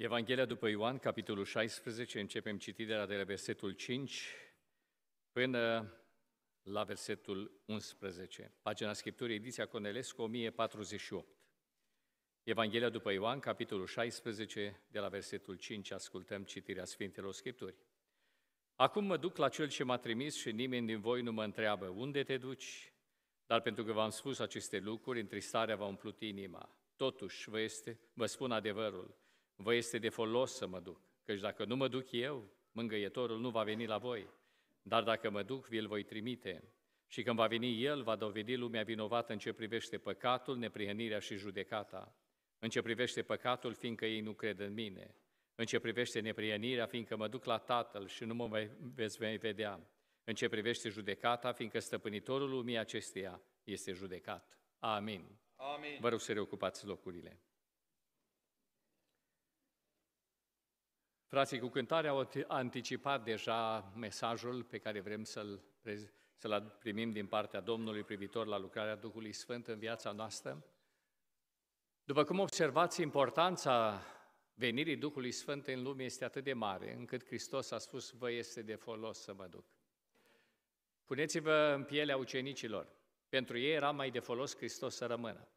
Evanghelia după Ioan, capitolul 16, începem citirea de la versetul 5 până la versetul 11. Pagina Scripturii, ediția Conelescu, 1048. Evanghelia după Ioan, capitolul 16, de la versetul 5, ascultăm citirea Sfintelor Scripturii. Acum mă duc la Cel ce m-a trimis și nimeni din voi nu mă întreabă unde te duci, dar pentru că v-am spus aceste lucruri, întristarea v-a umplut inima. Totuși, vă, este, vă spun adevărul, Vă este de folos să mă duc, căci dacă nu mă duc eu, mângăietorul nu va veni la voi. Dar dacă mă duc, vi-l voi trimite. Și când va veni el, va dovedi lumea vinovată în ce privește păcatul, neprihănirea și judecata. În ce privește păcatul, fiindcă ei nu cred în mine. În ce privește neprihănirea, fiindcă mă duc la Tatăl și nu mă mai veți mai vedea. În ce privește judecata, fiindcă stăpânitorul lumii acesteia este judecat. Amin. Amin. Vă rog să reocupați locurile. Frații cu cântare au anticipat deja mesajul pe care vrem să-l, să primim din partea Domnului privitor la lucrarea Duhului Sfânt în viața noastră. După cum observați, importanța venirii Duhului Sfânt în lume este atât de mare, încât Hristos a spus, vă este de folos să mă duc. Puneți-vă în pielea ucenicilor. Pentru ei era mai de folos Hristos să rămână.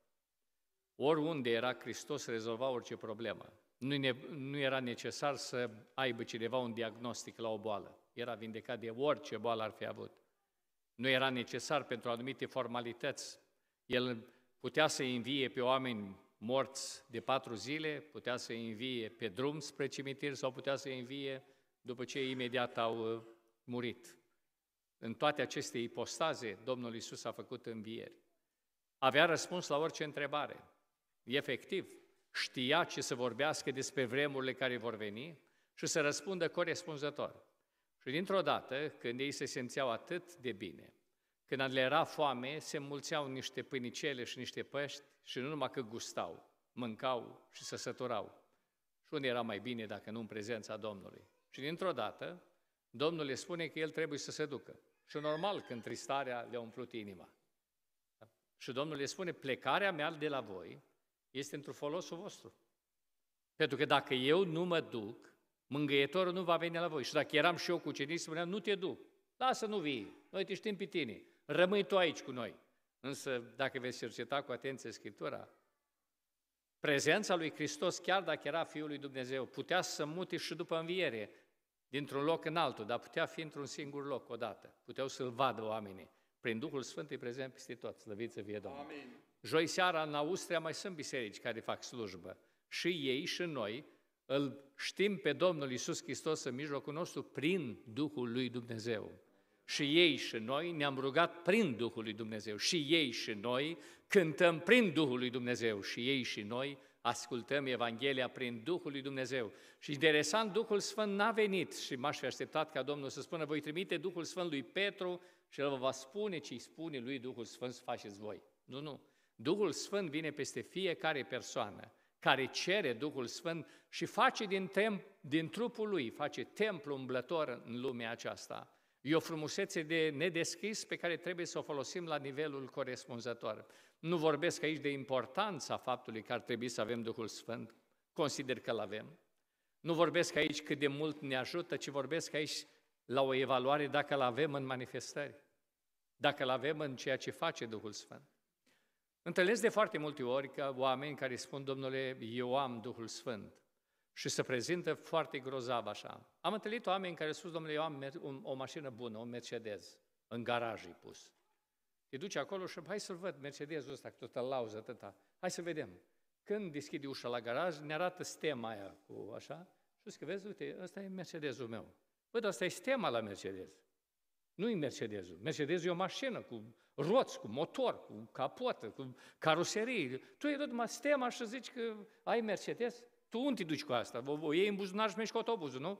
Oriunde era Hristos, rezolva orice problemă nu, ne, nu era necesar să aibă cineva un diagnostic la o boală. Era vindecat de orice boală ar fi avut. Nu era necesar pentru anumite formalități. El putea să invie pe oameni morți de patru zile, putea să invie pe drum spre cimitir sau putea să invie după ce imediat au uh, murit. În toate aceste ipostaze, Domnul Isus a făcut învieri. Avea răspuns la orice întrebare. Efectiv, știa ce să vorbească despre vremurile care vor veni și să răspundă corespunzător. Și dintr-o dată, când ei se simțeau atât de bine, când le era foame, se mulțeau niște pânicele și niște păști și nu numai că gustau, mâncau și se săturau. Și unde era mai bine dacă nu în prezența Domnului? Și dintr-o dată, Domnul le spune că el trebuie să se ducă. Și normal că tristarea le-a umplut inima. Și Domnul le spune, plecarea mea de la voi este într-un folosul vostru. Pentru că dacă eu nu mă duc, mângâietorul nu va veni la voi. Și dacă eram și eu cu ucenici, spuneam, nu te duc, lasă nu vii, noi te știm pe tine, rămâi tu aici cu noi. Însă, dacă veți cerceta cu atenție Scriptura, prezența lui Hristos, chiar dacă era Fiul lui Dumnezeu, putea să mute și după înviere, dintr-un loc în altul, dar putea fi într-un singur loc odată. Puteau să-L vadă oamenii. Prin Duhul Sfânt e prezent peste tot. Slăviți să fie Domnul! Amin. Joi seara în Austria mai sunt biserici care fac slujbă. Și ei și noi îl știm pe Domnul Isus Hristos în mijlocul nostru prin Duhul lui Dumnezeu. Și ei și noi ne-am rugat prin Duhul lui Dumnezeu. Și ei și noi cântăm prin Duhul lui Dumnezeu. Și ei și noi ascultăm Evanghelia prin Duhul lui Dumnezeu. Și interesant, Duhul Sfânt n-a venit și m-aș fi așteptat ca Domnul să spună, voi trimite Duhul Sfânt lui Petru și el vă va spune ce îi spune lui Duhul Sfânt să faceți voi. Nu, nu. Duhul Sfânt vine peste fiecare persoană care cere Duhul Sfânt și face din, tem, din trupul lui, face templu umblător în lumea aceasta. E o frumusețe de nedeschis pe care trebuie să o folosim la nivelul corespunzător. Nu vorbesc aici de importanța faptului că ar trebui să avem Duhul Sfânt, consider că-L avem. Nu vorbesc aici cât de mult ne ajută, ci vorbesc aici la o evaluare dacă-L avem în manifestări, dacă-L avem în ceea ce face Duhul Sfânt. Întâlnesc de foarte multe ori că oameni care spun, domnule, eu am Duhul Sfânt și se prezintă foarte grozav așa. Am întâlnit oameni care spun, domnule, eu am o mașină bună, un Mercedes, în garaj e pus. Te duci acolo și hai să-l văd, Mercedesul ăsta, că tot îl lauză, atâta. Hai să vedem. Când deschide ușa la garaj, ne arată stema aia cu așa și zic, vezi, uite, ăsta e Mercedesul meu. Bă, dar asta e stema la Mercedes. Nu-i Mercedezul. Mercedezul e o mașină cu roți, cu motor, cu capotă, cu caroserie. Tu e tot stema și zici că ai Mercedes? Tu unde te duci cu asta? O, o iei în buzunar și mergi cu autobuzul, nu?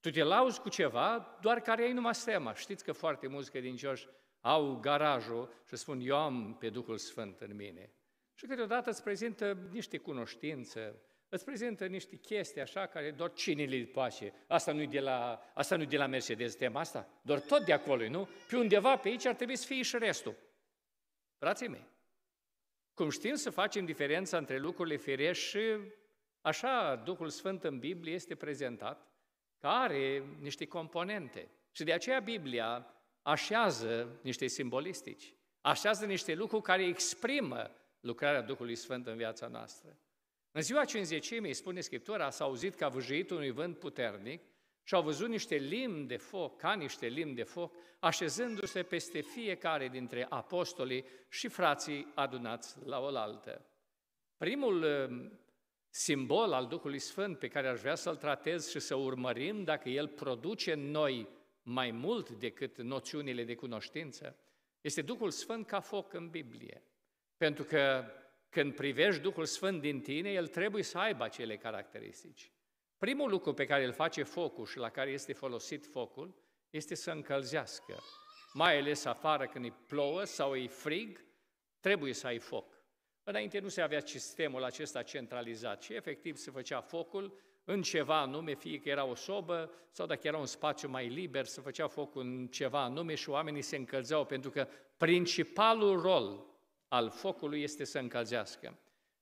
Tu te lauzi cu ceva, doar care ai numai stema. Știți că foarte mulți credincioși au garajul și spun, eu am pe Duhul Sfânt în mine. Și câteodată îți prezintă niște cunoștințe îți prezintă niște chestii așa care doar cine le place. Asta nu-i de la, asta nu-i de la Mercedes, tema asta? Doar tot de acolo, nu? Pe undeva pe aici ar trebui să fie și restul. Frații mei, cum știm să facem diferența între lucrurile firești și așa Duhul Sfânt în Biblie este prezentat, care niște componente. Și de aceea Biblia așează niște simbolistici, așează niște lucruri care exprimă lucrarea Duhului Sfânt în viața noastră. În ziua cinzecimii, spune Scriptura, s-a auzit că a vâjâit unui vânt puternic și au văzut niște limbi de foc, ca niște limbi de foc, așezându-se peste fiecare dintre apostolii și frații adunați la oaltă. Primul um, simbol al Duhului Sfânt pe care aș vrea să-l tratez și să urmărim dacă el produce în noi mai mult decât noțiunile de cunoștință, este Duhul Sfânt ca foc în Biblie. Pentru că când privești Duhul Sfânt din tine, el trebuie să aibă acele caracteristici. Primul lucru pe care îl face focul și la care este folosit focul este să încălzească. Mai ales afară când îi plouă sau îi frig, trebuie să ai foc. Înainte nu se avea sistemul acesta centralizat și efectiv se făcea focul în ceva anume, fie că era o sobă sau dacă era un spațiu mai liber, se făcea focul în ceva anume și oamenii se încălzeau pentru că principalul rol al focului este să încălzească.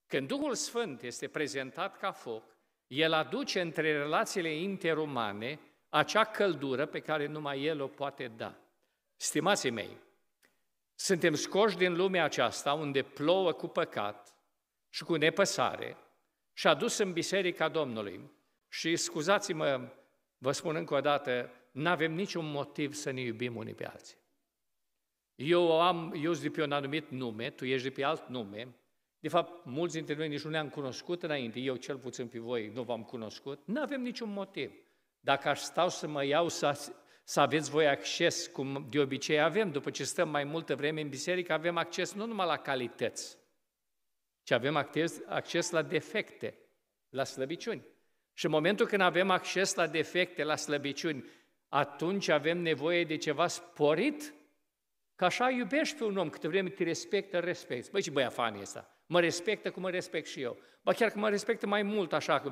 Când Duhul Sfânt este prezentat ca foc, el aduce între relațiile interumane acea căldură pe care numai el o poate da. Stimații mei, suntem scoși din lumea aceasta unde plouă cu păcat și cu nepăsare și adus în biserica Domnului. Și scuzați-mă, vă spun încă o dată, nu avem niciun motiv să ne iubim unii pe alții. Eu, am, eu sunt de pe un anumit nume, tu ești de pe alt nume. De fapt, mulți dintre noi nici nu ne-am cunoscut înainte, eu cel puțin pe voi nu v-am cunoscut. Nu avem niciun motiv. Dacă aș stau să mă iau să, să aveți voi acces, cum de obicei avem, după ce stăm mai multă vreme în biserică, avem acces nu numai la calități, ci avem acces, acces la defecte, la slăbiciuni. Și în momentul când avem acces la defecte, la slăbiciuni, atunci avem nevoie de ceva sporit Că așa iubești pe un om câte vreme te respectă, respecti. Băi, ce băia fanii ăsta? Mă respectă cum mă respect și eu. Ba chiar că mă respectă mai mult așa. Că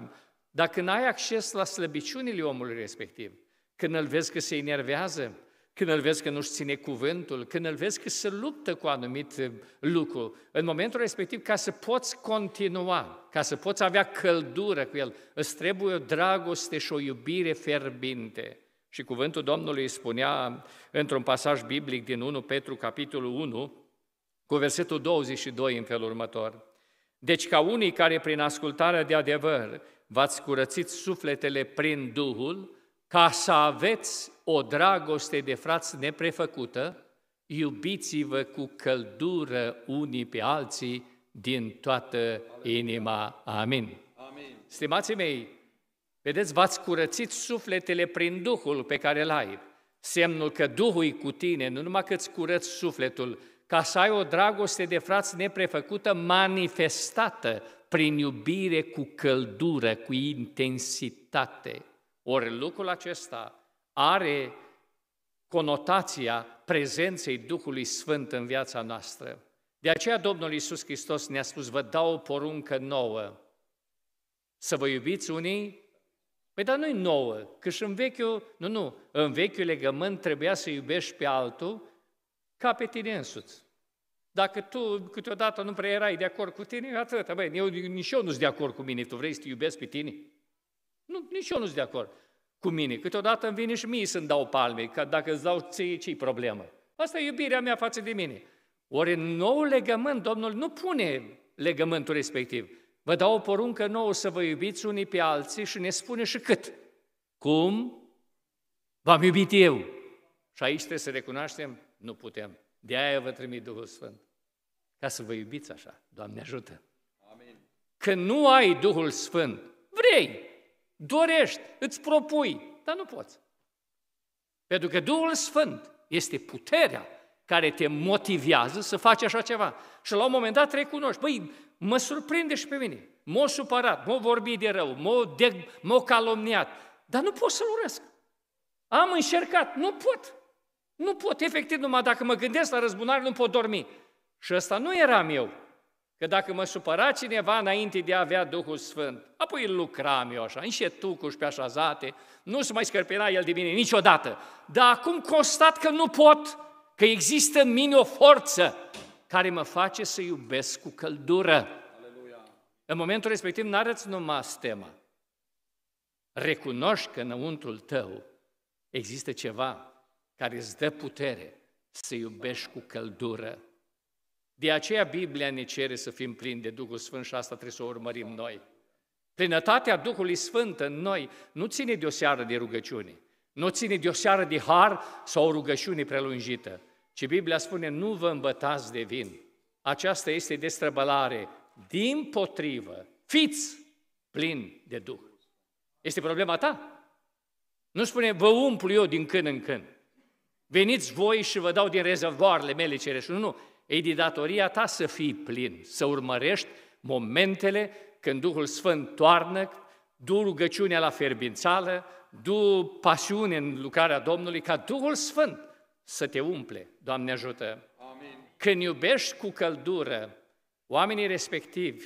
dacă n-ai acces la slăbiciunile omului respectiv, când îl vezi că se enervează, când îl vezi că nu-și ține cuvântul, când îl vezi că se luptă cu anumit eh, lucru, în momentul respectiv, ca să poți continua, ca să poți avea căldură cu el, îți trebuie o dragoste și o iubire ferbinte. Și cuvântul Domnului spunea într-un pasaj biblic din 1 Petru, capitolul 1, cu versetul 22 în felul următor. Deci ca unii care prin ascultarea de adevăr v-ați curățit sufletele prin Duhul, ca să aveți o dragoste de frați neprefăcută, iubiți-vă cu căldură unii pe alții din toată inima. Amin. Amin. Stimații mei, Vedeți, v-ați curățit sufletele prin Duhul pe care îl ai. Semnul că Duhul e cu tine, nu numai că îți curăți sufletul, ca să ai o dragoste de frați neprefăcută, manifestată prin iubire cu căldură, cu intensitate. Ori lucrul acesta are conotația prezenței Duhului Sfânt în viața noastră. De aceea Domnul Iisus Hristos ne-a spus, vă dau o poruncă nouă, să vă iubiți unii Păi dar nu-i nouă, că și în vechiul, nu, nu, în vechiul legământ trebuia să iubești pe altul ca pe tine însuți. Dacă tu câteodată nu prea erai de acord cu tine, atât, băi, eu, nici eu nu sunt de acord cu mine, tu vrei să te iubesc pe tine? Nu, nici eu nu sunt de acord cu mine. Câteodată îmi vine și mie să-mi dau palme, că dacă îți dau ție, ce problemă? Asta e iubirea mea față de mine. Ori în nou legământ, Domnul nu pune legământul respectiv. Vă dau o poruncă nouă să vă iubiți unii pe alții și ne spune și cât. Cum? V-am iubit eu. Și aici trebuie să recunoaștem, nu putem. De aia vă trimit Duhul Sfânt. Ca să vă iubiți așa. Doamne ajută! Amin. Că nu ai Duhul Sfânt, vrei, dorești, îți propui, dar nu poți. Pentru că Duhul Sfânt este puterea care te motivează să faci așa ceva. Și la un moment dat recunoști, băi, mă surprinde și pe mine. M-a supărat, m-a vorbit de rău, m-a, de, m-a calomniat, dar nu pot să-l urăsc. Am încercat, nu pot. Nu pot, efectiv, numai dacă mă gândesc la răzbunare, nu pot dormi. Și ăsta nu eram eu. Că dacă mă supăra cineva înainte de a avea Duhul Sfânt, apoi îl lucram eu așa, înșetucuși pe așa zate, nu se mai scărpina el de mine niciodată. Dar acum constat că nu pot, că există în mine o forță care mă face să iubesc cu căldură. Aleluia. În momentul respectiv nu arăți numai stema. Recunoști că înăuntrul tău există ceva care îți dă putere să iubești cu căldură. De aceea Biblia ne cere să fim plini de Duhul Sfânt și asta trebuie să o urmărim noi. Plinătatea Duhului Sfânt în noi nu ține de o seară de rugăciune, nu ține de o seară de har sau o rugăciune prelungită, și Biblia spune, nu vă îmbătați de vin. Aceasta este destrăbălare. Din potrivă, fiți plini de Duh. Este problema ta? Nu spune, vă umplu eu din când în când. Veniți voi și vă dau din rezervoarele mele cerești. Nu, nu. E de datoria ta să fii plin, să urmărești momentele când Duhul Sfânt toarnă, du rugăciunea la ferbințală, du pasiune în lucrarea Domnului, ca Duhul Sfânt să te umple, Doamne ajută! Amin. Când iubești cu căldură, oamenii respectivi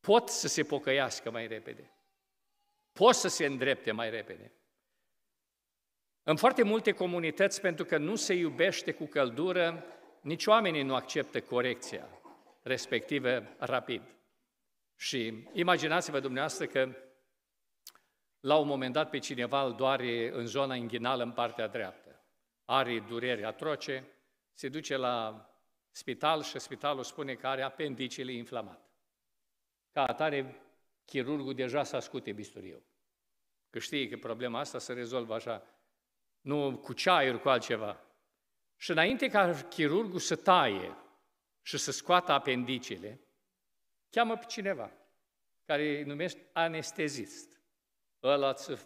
pot să se pocăiască mai repede, pot să se îndrepte mai repede. În foarte multe comunități, pentru că nu se iubește cu căldură, nici oamenii nu acceptă corecția respectivă rapid. Și imaginați-vă dumneavoastră că la un moment dat pe cineva îl doare în zona inghinală în partea dreaptă are dureri atroce, se duce la spital și spitalul spune că are apendicele inflamat. Ca atare, chirurgul deja s-a scute bisturiu. Că știe că problema asta se rezolvă așa, nu cu ceaiuri, cu altceva. Și înainte ca chirurgul să taie și să scoată apendicele, cheamă pe cineva care îi numește anestezist. Ăla să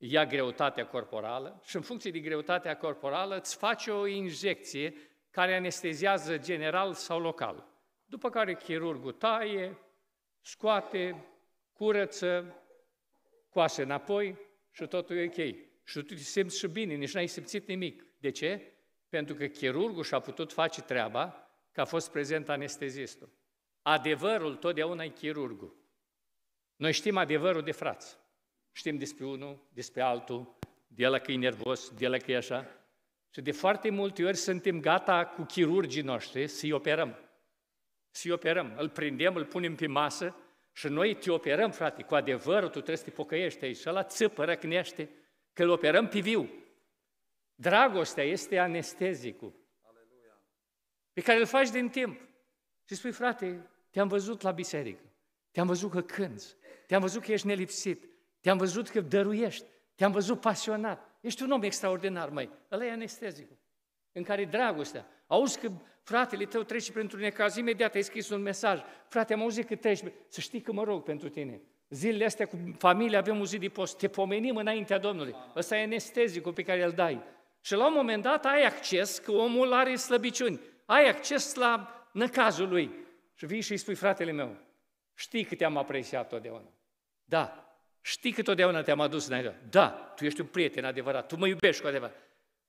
ia greutatea corporală și în funcție de greutatea corporală îți face o injecție care anesteziază general sau local. După care chirurgul taie, scoate, curăță, coase înapoi și totul e ok. Și tu te simți și bine, nici n-ai simțit nimic. De ce? Pentru că chirurgul și-a putut face treaba că a fost prezent anestezistul. Adevărul totdeauna e chirurgul. Noi știm adevărul de frați. Știm despre unul, despre altul, de el că e nervos, de el că e așa. Și de foarte multe ori suntem gata cu chirurgii noștri să-i operăm. Să-i operăm, îl prindem, îl punem pe masă și noi te operăm, frate, cu adevărul, tu trebuie să te pocăiești aici. Și ăla țâpă, răcnește, că îl operăm pe viu. Dragostea este anestezicul Aleluia. pe care îl faci din timp. Și spui, frate, te-am văzut la biserică, te-am văzut că cânți, te-am văzut că ești nelipsit, te-am văzut că dăruiești, te-am văzut pasionat. Ești un om extraordinar, măi. Ăla e anestezicul, în care dragostea. Auzi că fratele tău trece printr-un necaz, imediat ai scris un mesaj. Frate, am auzit că treci, să știi că mă rog pentru tine. Zilele astea cu familia avem un zi de post, te pomenim înaintea Domnului. Ăsta e anestezicul pe care îl dai. Și la un moment dat ai acces că omul are slăbiciuni, ai acces la năcazul lui. Și vii și îi spui, fratele meu, știi că te-am apreciat totdeauna. Da, Știi că totdeauna te-am adus înainte. Da, tu ești un prieten adevărat, tu mă iubești cu adevărat.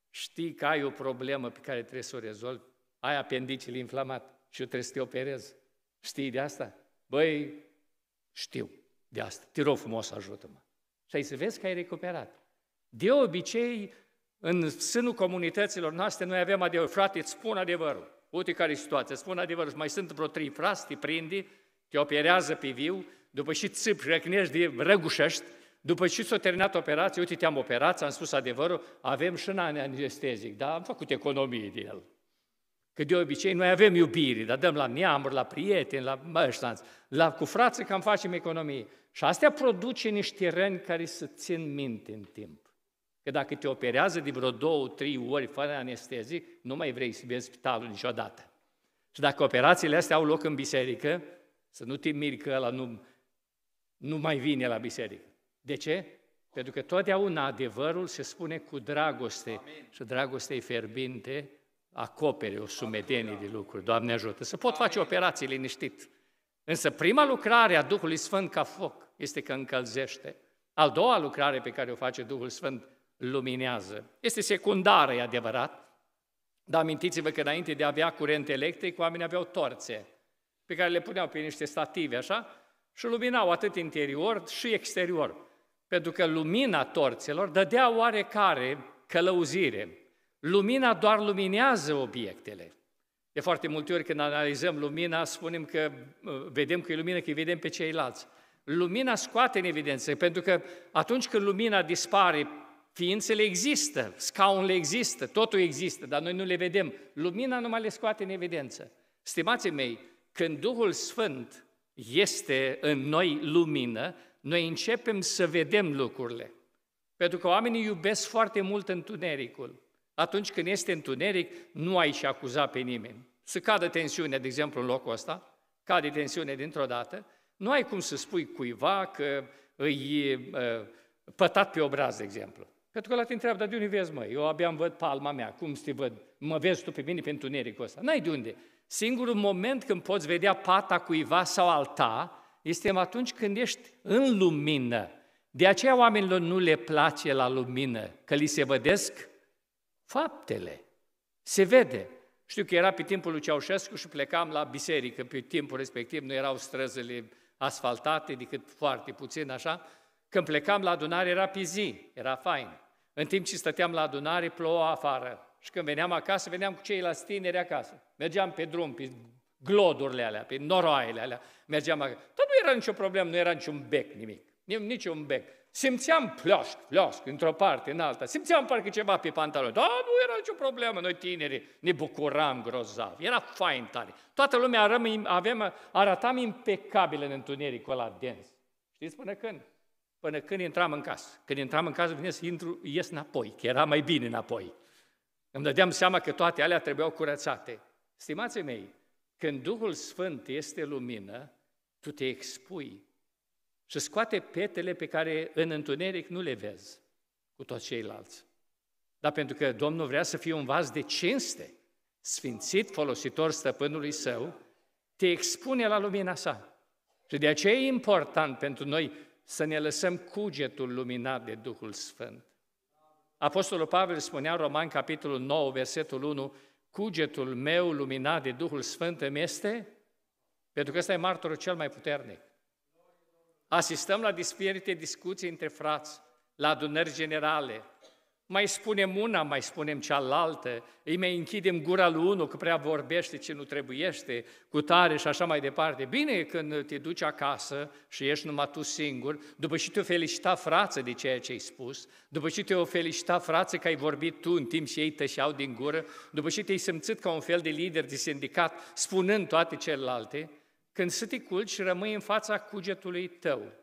Știi că ai o problemă pe care trebuie să o rezolvi, ai apendicil inflamat și eu trebuie să te operez. Știi de asta? Băi, știu de asta. Te rog frumos, ajută-mă. Și ai să vezi că ai recuperat. De obicei, în sânul comunităților noastre, noi avem adevărul. Frate, îți spun adevărul. Uite care e situația, spun adevărul. Mai sunt vreo trei te prindi, te operează pe viu, după ce țip, răcnești, răgușești, după ce s-a terminat operația, uite, te-am operat, am spus adevărul, avem și un anestezic, dar am făcut economie de el. Că de obicei noi avem iubire, dar dăm la neamuri, la prieteni, la măștanți, la cu frață cam facem economie. Și astea produce niște răni care să țin minte în timp. Că dacă te operează de vreo două, trei ori fără anestezic, nu mai vrei să vezi spitalul niciodată. Și dacă operațiile astea au loc în biserică, să nu te miri că ăla nu nu mai vine la biserică. De ce? Pentru că totdeauna adevărul se spune cu dragoste Amin. și dragostei ferbinte acopere o sumedenie de lucruri. Doamne ajută! Să pot Amin. face operații liniștit. Însă prima lucrare a Duhului Sfânt ca foc este că încălzește. Al doua lucrare pe care o face Duhul Sfânt luminează. Este secundară, e adevărat, dar amintiți-vă că înainte de a avea curent electric, oamenii aveau torțe pe care le puneau pe niște stative, așa, și luminau atât interior și exterior, pentru că lumina torțelor dădea oarecare călăuzire. Lumina doar luminează obiectele. De foarte multe ori când analizăm lumina, spunem că uh, vedem că e lumină, că vedem pe ceilalți. Lumina scoate în evidență, pentru că atunci când lumina dispare, ființele există, scaunele există, totul există, dar noi nu le vedem. Lumina numai le scoate în evidență. Stimații mei, când Duhul Sfânt este în noi lumină, noi începem să vedem lucrurile. Pentru că oamenii iubesc foarte mult întunericul. Atunci când este întuneric, nu ai și acuza pe nimeni. Să cadă tensiunea, de exemplu, în locul ăsta, cade tensiunea dintr-o dată, nu ai cum să spui cuiva că îi e, ă, pătat pe obraz, de exemplu. Pentru că la te întreabă, dar de unde vezi, mă? Eu abia îmi văd palma mea, cum să te văd? Mă vezi tu pe mine pe întunericul ăsta? N-ai de unde. Singurul moment când poți vedea pata cuiva sau alta este atunci când ești în lumină. De aceea oamenilor nu le place la lumină, că li se vedesc faptele. Se vede. Știu că era pe timpul lui Ceaușescu și plecam la biserică. Pe timpul respectiv nu erau străzile asfaltate, decât foarte puțin așa. Când plecam la adunare era pe zi, era fain. În timp ce stăteam la adunare, ploua afară, și când veneam acasă, veneam cu ceilalți tineri acasă. Mergeam pe drum, pe glodurile alea, pe noroaiele alea, mergeam acasă. Dar nu era nicio problemă, nu era niciun bec nimic, nici un bec. Simțeam ploșc, ploșc, într-o parte, în alta. Simțeam parcă ceva pe pantaloni. Da, nu era nicio problemă, noi tineri ne bucuram grozav. Era fain tare. Toată lumea arăm, avem, arătam impecabil în întunericul ăla dens. Știți până când? Până când intram în casă. Când intram în casă, vine să intru, ies înapoi, că era mai bine înapoi. Îmi dădeam seama că toate alea trebuiau curățate. Stimații mei, când Duhul Sfânt este lumină, tu te expui și scoate petele pe care în întuneric nu le vezi cu toți ceilalți. Dar pentru că Domnul vrea să fie un vas de cinste, sfințit, folositor stăpânului său, te expune la lumina sa. Și de aceea e important pentru noi să ne lăsăm cugetul luminat de Duhul Sfânt. Apostolul Pavel spunea în Roman, capitolul 9, versetul 1, cugetul meu luminat de Duhul Sfânt îmi este, pentru că ăsta e martorul cel mai puternic. Asistăm la disperite discuții între frați, la adunări generale, mai spunem una, mai spunem cealaltă, îi mai închidem gura lui unul că prea vorbește ce nu trebuiește, cu tare și așa mai departe. Bine e când te duci acasă și ești numai tu singur, după ce te-o felicita frață de ceea ce ai spus, după ce te-o felicita frață că ai vorbit tu în timp și ei tășeau din gură, după ce te-ai simțit ca un fel de lider de sindicat, spunând toate celelalte, când să te culci, rămâi în fața cugetului tău.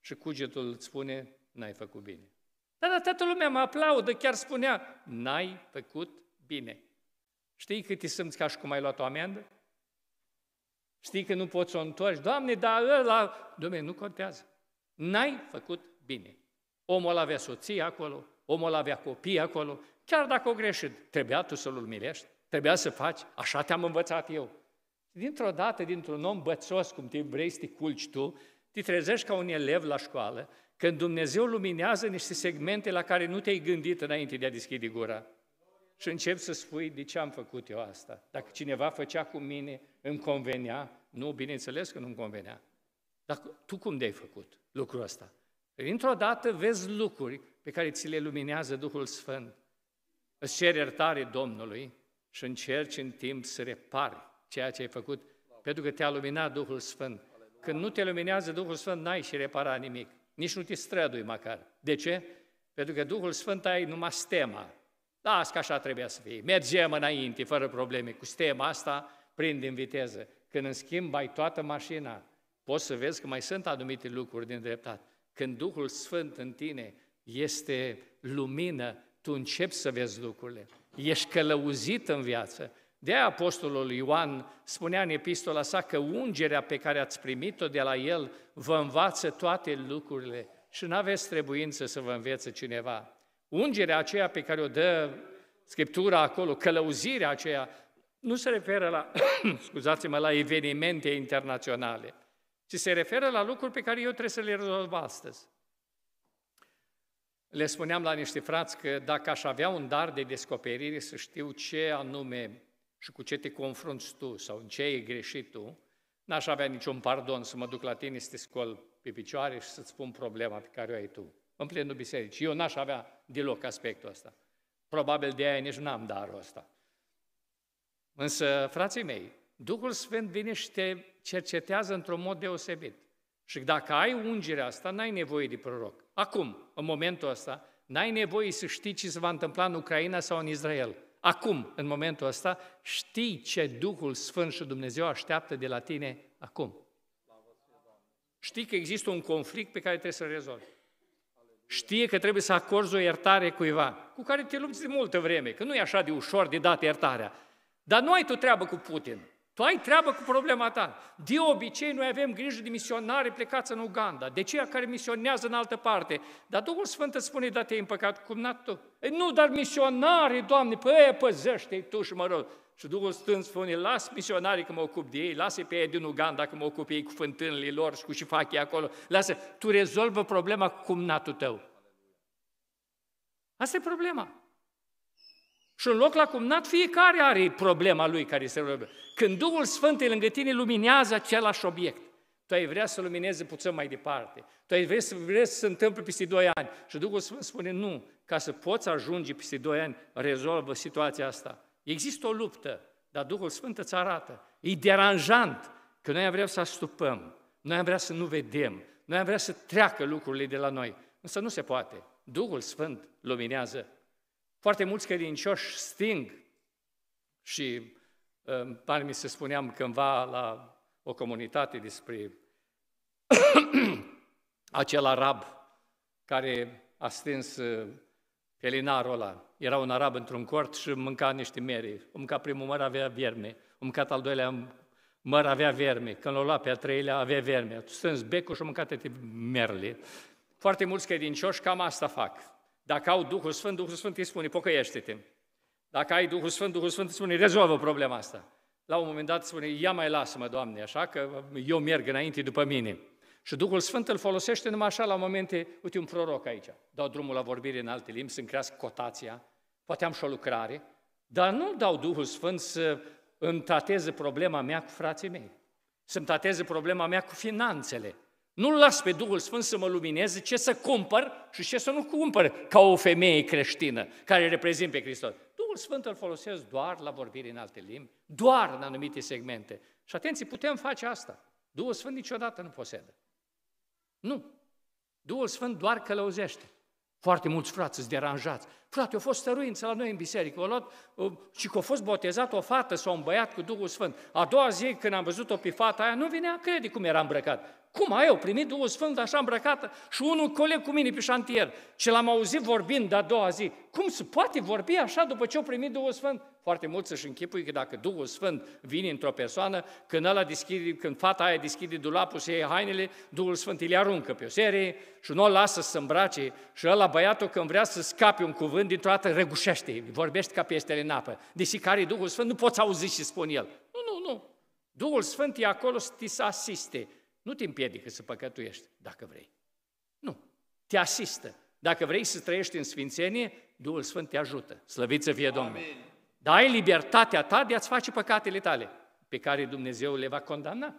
Și cugetul îți spune, n-ai făcut bine. Da, dar toată lumea mă aplaudă, chiar spunea, n-ai făcut bine. Știi cât te simți ca și cum ai luat o amendă? Știi că nu poți să o întoarci? Doamne, dar ăla... Doamne, nu contează. N-ai făcut bine. Omul avea soție acolo, omul avea copii acolo. Chiar dacă o greșit, trebuia tu să-l umilești, trebuia să faci, așa te-am învățat eu. Dintr-o dată, dintr-un om bățos, cum te vrei să te culci tu, te trezești ca un elev la școală când Dumnezeu luminează niște segmente la care nu te-ai gândit înainte de a deschide gura. Și încep să spui, de ce am făcut eu asta? Dacă cineva făcea cu mine, îmi convenea? Nu, bineînțeles că nu-mi convenea. Dar tu cum de-ai făcut lucrul ăsta? Dintr-o dată vezi lucruri pe care ți le luminează Duhul Sfânt. Îți ceri iertare Domnului și încerci în timp să repari ceea ce ai făcut, pentru că te-a luminat Duhul Sfânt. Când nu te luminează Duhul Sfânt, n-ai și repara nimic nici nu te strădui măcar. De ce? Pentru că Duhul Sfânt ai numai stema. Da, asta așa trebuia să fie. Mergem înainte, fără probleme. Cu stema asta prind în viteză. Când în schimb ai toată mașina, poți să vezi că mai sunt anumite lucruri din dreptat. Când Duhul Sfânt în tine este lumină, tu începi să vezi lucrurile. Ești călăuzit în viață de Apostolul Ioan spunea în epistola sa că ungerea pe care ați primit-o de la el vă învață toate lucrurile și nu aveți trebuință să vă învețe cineva. Ungerea aceea pe care o dă Scriptura acolo, călăuzirea aceea, nu se referă la, scuzați-mă, la evenimente internaționale, ci se referă la lucruri pe care eu trebuie să le rezolv astăzi. Le spuneam la niște frați că dacă aș avea un dar de descoperire, să știu ce anume și cu ce te confrunți tu sau în ce ai greșit tu, n-aș avea niciun pardon să mă duc la tine să te scol pe picioare și să-ți spun problema pe care o ai tu, în plenul biserici. Eu n-aș avea deloc aspectul ăsta. Probabil de aia nici n-am darul ăsta. Însă, frații mei, Duhul Sfânt vine și te cercetează într-un mod deosebit. Și dacă ai ungerea asta, n-ai nevoie de proroc. Acum, în momentul ăsta, n-ai nevoie să știi ce se va întâmpla în Ucraina sau în Israel acum, în momentul ăsta, știi ce Duhul Sfânt și Dumnezeu așteaptă de la tine acum. Știi că există un conflict pe care trebuie să-l rezolvi. Știe că trebuie să acorzi o iertare cuiva, cu care te lupți de multă vreme, că nu e așa de ușor de dat iertarea. Dar nu ai tu treabă cu Putin. Tu ai treabă cu problema ta. De obicei, noi avem grijă de misionari plecați în Uganda, de cei care misionează în altă parte. Dar Duhul Sfânt îți spune, da, te-ai împăcat cum n tu. nu, dar misionari, Doamne, pe păi aia păzește tu și mă rog. Și Duhul Sfânt spune, las misionarii că mă ocup de ei, lasă pe ei din Uganda că mă ocup ei cu fântânile lor și cu ce fac ei acolo. Lasă, tu rezolvă problema cu cumnatul tău. Asta e problema. Și în loc la cumnat, fiecare are problema lui care se rugă. Când Duhul Sfânt e lângă tine, luminează același obiect. Tu ai vrea să lumineze puțin mai departe. Tu ai vrea să, vrea să se întâmple peste 2 ani. Și Duhul Sfânt spune, nu, ca să poți ajunge peste 2 ani, rezolvă situația asta. Există o luptă, dar Duhul Sfânt îți arată. E deranjant că noi am vrea să astupăm, noi am vrea să nu vedem, noi am vrea să treacă lucrurile de la noi. Însă nu se poate. Duhul Sfânt luminează foarte mulți credincioși sting și um, mi se spuneam cândva la o comunitate despre acel arab care a stins uh, pelinarul ăla. Era un arab într-un cort și mânca niște mere. Mânca primul măr avea vierme, mâncat al doilea măr avea verme, când l-a luat pe a treilea avea verme. A stâns becul și a mâncat merle. Foarte mulți credincioși cam asta fac. Dacă au Duhul Sfânt, Duhul Sfânt îi spune, pocăiește-te. Dacă ai Duhul Sfânt, Duhul Sfânt îi spune, rezolvă problema asta. La un moment dat spune, ia mai lasă-mă, Doamne, așa că eu merg înainte după mine. Și Duhul Sfânt îl folosește numai așa la momente, uite un proroc aici, dau drumul la vorbire în alte limbi, să-mi crească cotația, poate am și o lucrare, dar nu dau Duhul Sfânt să îmi tateze problema mea cu frații mei, să-mi tateze problema mea cu finanțele, nu-L las pe Duhul Sfânt să mă lumineze ce să cumpăr și ce să nu cumpăr ca o femeie creștină care reprezint pe Hristos. Duhul Sfânt îl folosesc doar la vorbire în alte limbi, doar în anumite segmente. Și atenție, putem face asta. Duhul Sfânt niciodată nu posedă. Nu. Duhul Sfânt doar călăuzește. Foarte mulți frați îți deranjați. Frate, a fost stăruință la noi în biserică. O luat, uh, și că a fost botezat o fată sau un băiat cu Duhul Sfânt. A doua zi, când am văzut-o pe fata aia, nu vinea a crede cum era îmbrăcat. Cum ai eu primit Duhul Sfânt așa îmbrăcată? Și unul coleg cu mine pe șantier, ce l-am auzit vorbind de a doua zi, cum se poate vorbi așa după ce au primit Duhul Sfânt? Foarte mulți își închipui că dacă Duhul Sfânt vine într-o persoană, când, ăla deschide, când fata aia deschide dulapul să ia hainele, Duhul Sfânt îi aruncă pe o serie și nu o lasă să se îmbrace și ăla băiatul când vrea să scape un cuvânt, dintr-o dată răgușește, vorbește ca pieștele în apă. Deși care e Duhul Sfânt, nu poți auzi și spun el. Nu, nu, nu. Duhul Sfânt e acolo să te asiste nu te împiedică să păcătuiești, dacă vrei. Nu. Te asistă. Dacă vrei să trăiești în sfințenie, Duhul Sfânt te ajută. Slăviți să fie Domnul. Amin. Dar ai libertatea ta de a-ți face păcatele tale, pe care Dumnezeu le va condamna,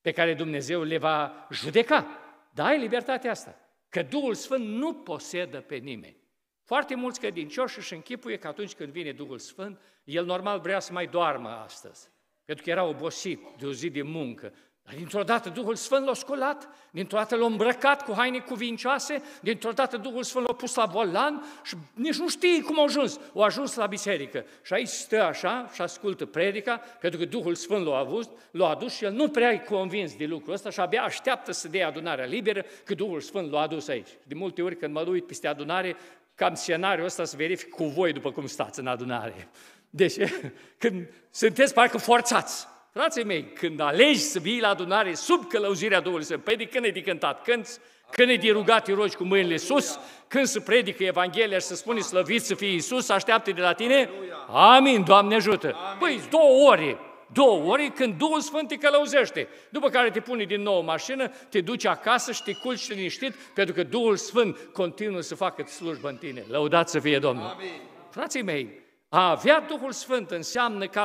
pe care Dumnezeu le va judeca. Dar ai libertatea asta. Că Duhul Sfânt nu posedă pe nimeni. Foarte mulți credincioși își închipuie că atunci când vine Duhul Sfânt, el normal vrea să mai doarmă astăzi, pentru că era obosit de o zi de muncă, dar dintr-o dată Duhul Sfânt l-a scolat, dintr-o dată l-a îmbrăcat cu haine cuvincioase, dintr-o dată Duhul Sfânt l-a pus la volan și nici nu știi cum a ajuns. A ajuns la biserică și aici stă așa și ascultă predica, pentru că Duhul Sfânt l-a, avut, l-a adus și el nu prea e convins de lucrul ăsta și abia așteaptă să dea adunarea liberă că Duhul Sfânt l-a adus aici. De multe ori când mă uit peste adunare, cam scenariul ăsta să verific cu voi după cum stați în adunare. Deci, când sunteți parcă forțați, Frații mei, când alegi să vii la adunare sub călăuzirea Duhului Sfânt, păi de când e de cântat, când, când e de rugat, te rogi cu mâinile sus, când se predică Evanghelia și se spune slăvit să fie Iisus, așteaptă de la tine, amin, Doamne ajută. Păi două ore, două ore când Duhul Sfânt te călăuzește. După care te pune din nou în mașină, te duci acasă și te culci liniștit, pentru că Duhul Sfânt continuă să facă slujbă în tine. Lăudați să fie Domnul! Frații mei, a avea Duhul Sfânt înseamnă ca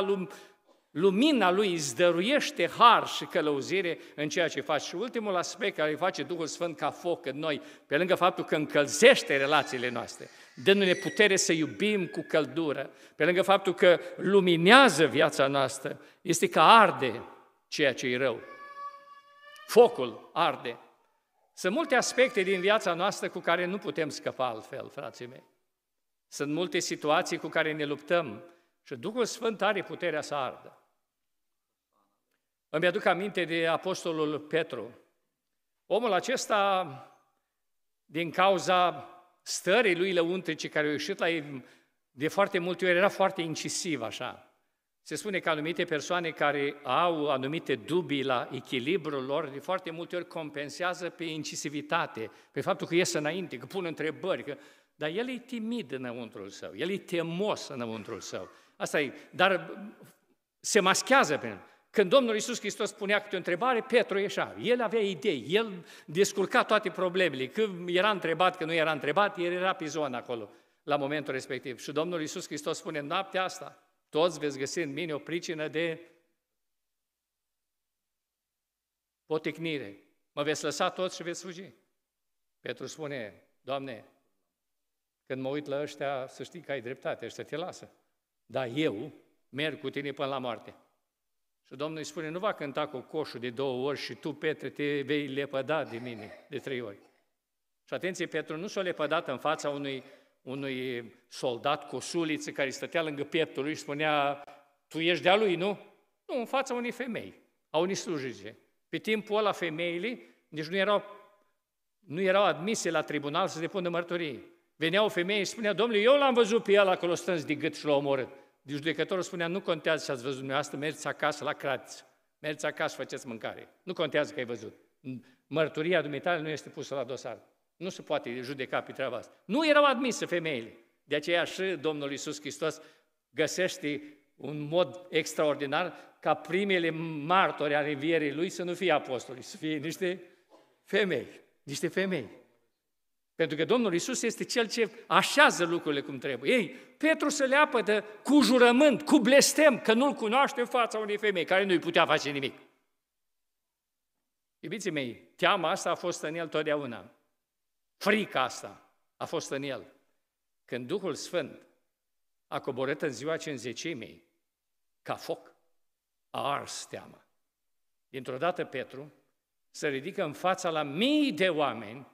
Lumina lui îți dăruiește har și călăuzire în ceea ce faci. Și ultimul aspect care îi face Duhul Sfânt ca foc în noi, pe lângă faptul că încălzește relațiile noastre, dându-ne putere să iubim cu căldură, pe lângă faptul că luminează viața noastră, este că arde ceea ce e rău. Focul arde. Sunt multe aspecte din viața noastră cu care nu putem scăpa altfel, frații mei. Sunt multe situații cu care ne luptăm și Duhul Sfânt are puterea să ardă. Îmi aduc aminte de Apostolul Petru. Omul acesta, din cauza stării lui lăuntrice care a ieșit la ei de foarte multe ori, era foarte incisiv așa. Se spune că anumite persoane care au anumite dubii la echilibrul lor, de foarte multe ori compensează pe incisivitate, pe faptul că ies înainte, că pun întrebări, că... dar el e timid înăuntrul său, el e temos înăuntrul său. Asta e, dar se maschează pentru. Când Domnul Iisus Hristos spunea câte o întrebare, Petru ieșea. El avea idei, el descurca toate problemele. Când era întrebat, că nu era întrebat, el era pe zonă acolo, la momentul respectiv. Și Domnul Iisus Hristos spune, noaptea asta, toți veți găsi în mine o pricină de poticnire. Mă veți lăsa toți și veți fugi. Petru spune, Doamne, când mă uit la ăștia, să știi că ai dreptate, ăștia te lasă. Dar eu merg cu tine până la moarte. Și Domnul îi spune, nu va cânta cu coșul de două ori și tu, Petre, te vei lepăda de mine de trei ori. Și atenție, Petru nu s-a lepădat în fața unui, unui soldat cu suliță care stătea lângă pieptul lui și spunea, tu ești de-a lui, nu? Nu, în fața unei femei, a unei slujice. Pe timpul ăla femeile nici deci nu erau, nu erau admise la tribunal să depună mărturie. Venea o femeie și spunea, domnule, eu l-am văzut pe el acolo strâns de gât și l-a omorât judecătorul spunea, nu contează ce ați văzut dumneavoastră, mergeți acasă la crați, mergeți acasă, faceți mâncare. Nu contează că ai văzut. Mărturia dumneavoastră nu este pusă la dosar. Nu se poate judeca pe treaba asta. Nu erau admise femeile. De aceea și Domnul Iisus Hristos găsește un mod extraordinar ca primele martori ale învierii lui să nu fie apostoli, să fie niște femei, niște femei. Pentru că Domnul Isus este Cel ce așează lucrurile cum trebuie. Ei, Petru se le apădă cu jurământ, cu blestem, că nu-L cunoaște în fața unei femei care nu-i putea face nimic. Iubiții mei, teama asta a fost în el totdeauna. Frica asta a fost în el. Când Duhul Sfânt a coborât în ziua cinzecimii, ca foc, a ars teama. Dintr-o dată Petru se ridică în fața la mii de oameni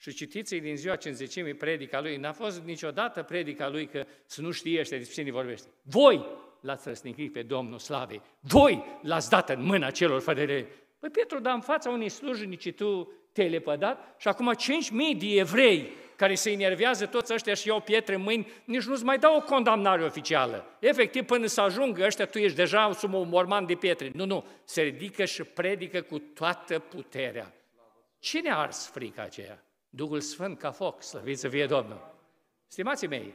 și citiți ce-i din ziua cinzecimii predica lui. N-a fost niciodată predica lui că să nu știe ăștia despre cine vorbește. Voi l-ați răsniclit pe Domnul Slavei. Voi l-ați dat în mâna celor fără de Păi Petru, dar în fața unei slujnici tu te-ai lepădat și acum 5.000 de evrei care se enervează toți ăștia și iau pietre în mâini, nici nu-ți mai dau o condamnare oficială. Efectiv, până să ajungă ăștia, tu ești deja sub un morman de pietre. Nu, nu, se ridică și predică cu toată puterea. Cine ars frica aceea? Duhul Sfânt ca foc, slăviți să fie Domnul. Stimații mei,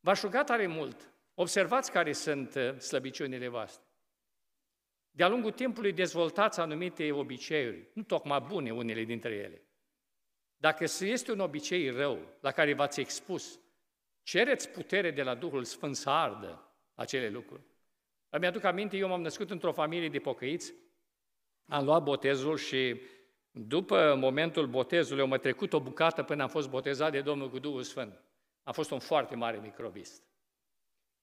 v-aș ruga tare mult, observați care sunt uh, slăbiciunile voastre. De-a lungul timpului dezvoltați anumite obiceiuri, nu tocmai bune unele dintre ele. Dacă este un obicei rău la care v-ați expus, cereți putere de la Duhul Sfânt să ardă acele lucruri. Îmi aduc aminte, eu m-am născut într-o familie de pocăiți, am luat botezul și după momentul botezului, eu mă trecut o bucată până am fost botezat de Domnul cu Duhul Sfânt. Am fost un foarte mare microbist.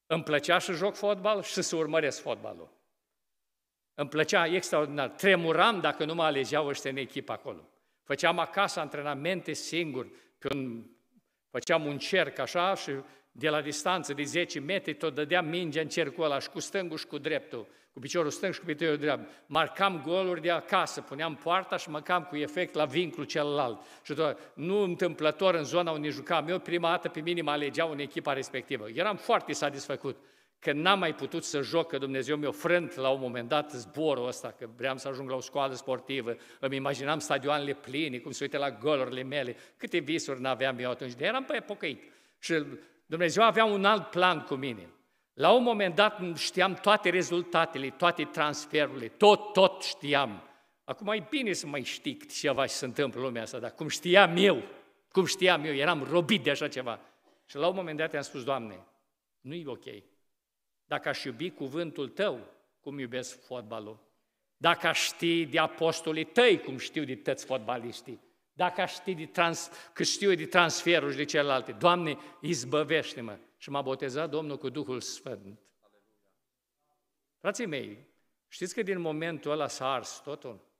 Îmi plăcea și joc fotbal și să urmăresc fotbalul. Îmi plăcea extraordinar. Tremuram dacă nu mă alegeau ăștia în echipă acolo. Făceam acasă antrenamente singur, pe un... făceam un cerc așa și de la distanță de 10 metri, tot dădeam mingea în cercul ăla și cu stângul și cu dreptul, cu piciorul stâng și cu piciorul drept. Marcam goluri de acasă, puneam poarta și măcam cu efect la vincul celălalt. Și tot, nu întâmplător în zona unde jucam eu, prima dată pe mine mă alegeau în echipa respectivă. Eram foarte satisfăcut că n-am mai putut să joc, că Dumnezeu mi-a frânt la un moment dat zborul ăsta, că vreau să ajung la o școală sportivă, îmi imaginam stadioanele pline, cum se uite la golurile mele, câte visuri n-aveam eu atunci, de eram pe pocăit. Și Dumnezeu avea un alt plan cu mine. La un moment dat știam toate rezultatele, toate transferurile, tot, tot știam. Acum e bine să mai știi ceva ce se întâmplă în lumea asta, dar cum știam eu, cum știam eu, eram robit de așa ceva. Și la un moment dat am spus, Doamne, nu i ok. Dacă aș iubi cuvântul Tău, cum iubesc fotbalul, dacă aș ști de apostolii Tăi, cum știu de tăți fotbaliștii, dacă aș ști de trans, că știu de transferul și de celelalte, Doamne, izbăvește-mă! Și m-a botezat Domnul cu Duhul Sfânt. Frații mei, știți că din momentul ăla s-a ars totul?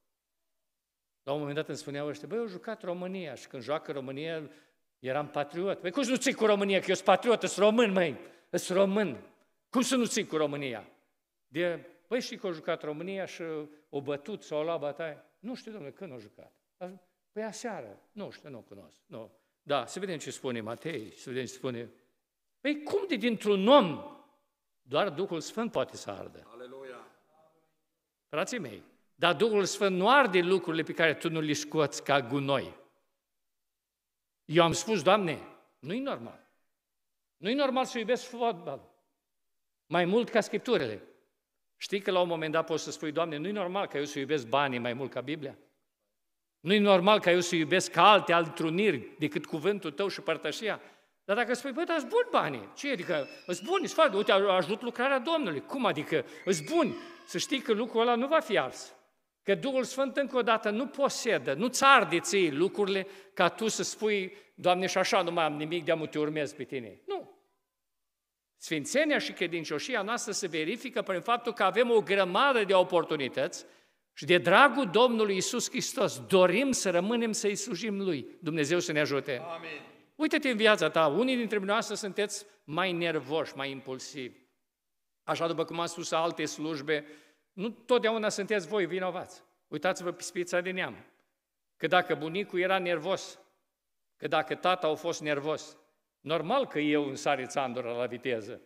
La un moment dat îmi spuneau ăștia, băi, eu jucat România și când joacă România eram patriot. Băi, cum să nu ții cu România, că eu sunt patriot, sunt român, măi, sunt român. Cum să nu ții cu România? De, băi știi că a jucat România și o bătut sau o luat bataie? Nu știu, domnule, când a jucat. Păi aseară, nu știu, nu cunosc. Nu. Da, să vedem ce spune Matei, să vedem ce spune... Păi cum de dintr-un om doar Duhul Sfânt poate să ardă? Aleluia! Frații mei, dar Duhul Sfânt nu arde lucrurile pe care tu nu le scoți ca gunoi. Eu am spus, Doamne, nu-i normal. Nu-i normal să iubesc fotbal. Mai mult ca Scripturile. Știi că la un moment dat poți să spui, Doamne, nu-i normal ca eu să iubesc banii mai mult ca Biblia? Nu-i normal ca eu să iubesc ca alte altruniri decât cuvântul tău și părtășia. Dar dacă spui, băi, dar îți bun banii, ce adică, îți buni, îți fac, uite, ajut lucrarea Domnului. Cum adică, îți buni? Să știi că lucrul ăla nu va fi ars. Că Duhul Sfânt încă o dată nu posedă, nu țar de ție lucrurile ca tu să spui, Doamne, și așa nu mai am nimic, de-a te urmez pe tine. Nu. Sfințenia și credincioșia noastră se verifică prin faptul că avem o grămadă de oportunități și de dragul Domnului Isus Hristos dorim să rămânem să-i slujim Lui. Dumnezeu să ne ajute. Amin. Uită-te în viața ta, unii dintre noastre sunteți mai nervoși, mai impulsivi. Așa după cum am spus alte slujbe, nu totdeauna sunteți voi vinovați. Uitați-vă pe spița de neam. Că dacă bunicul era nervos, că dacă tata a fost nervos, normal că eu în sare la viteză.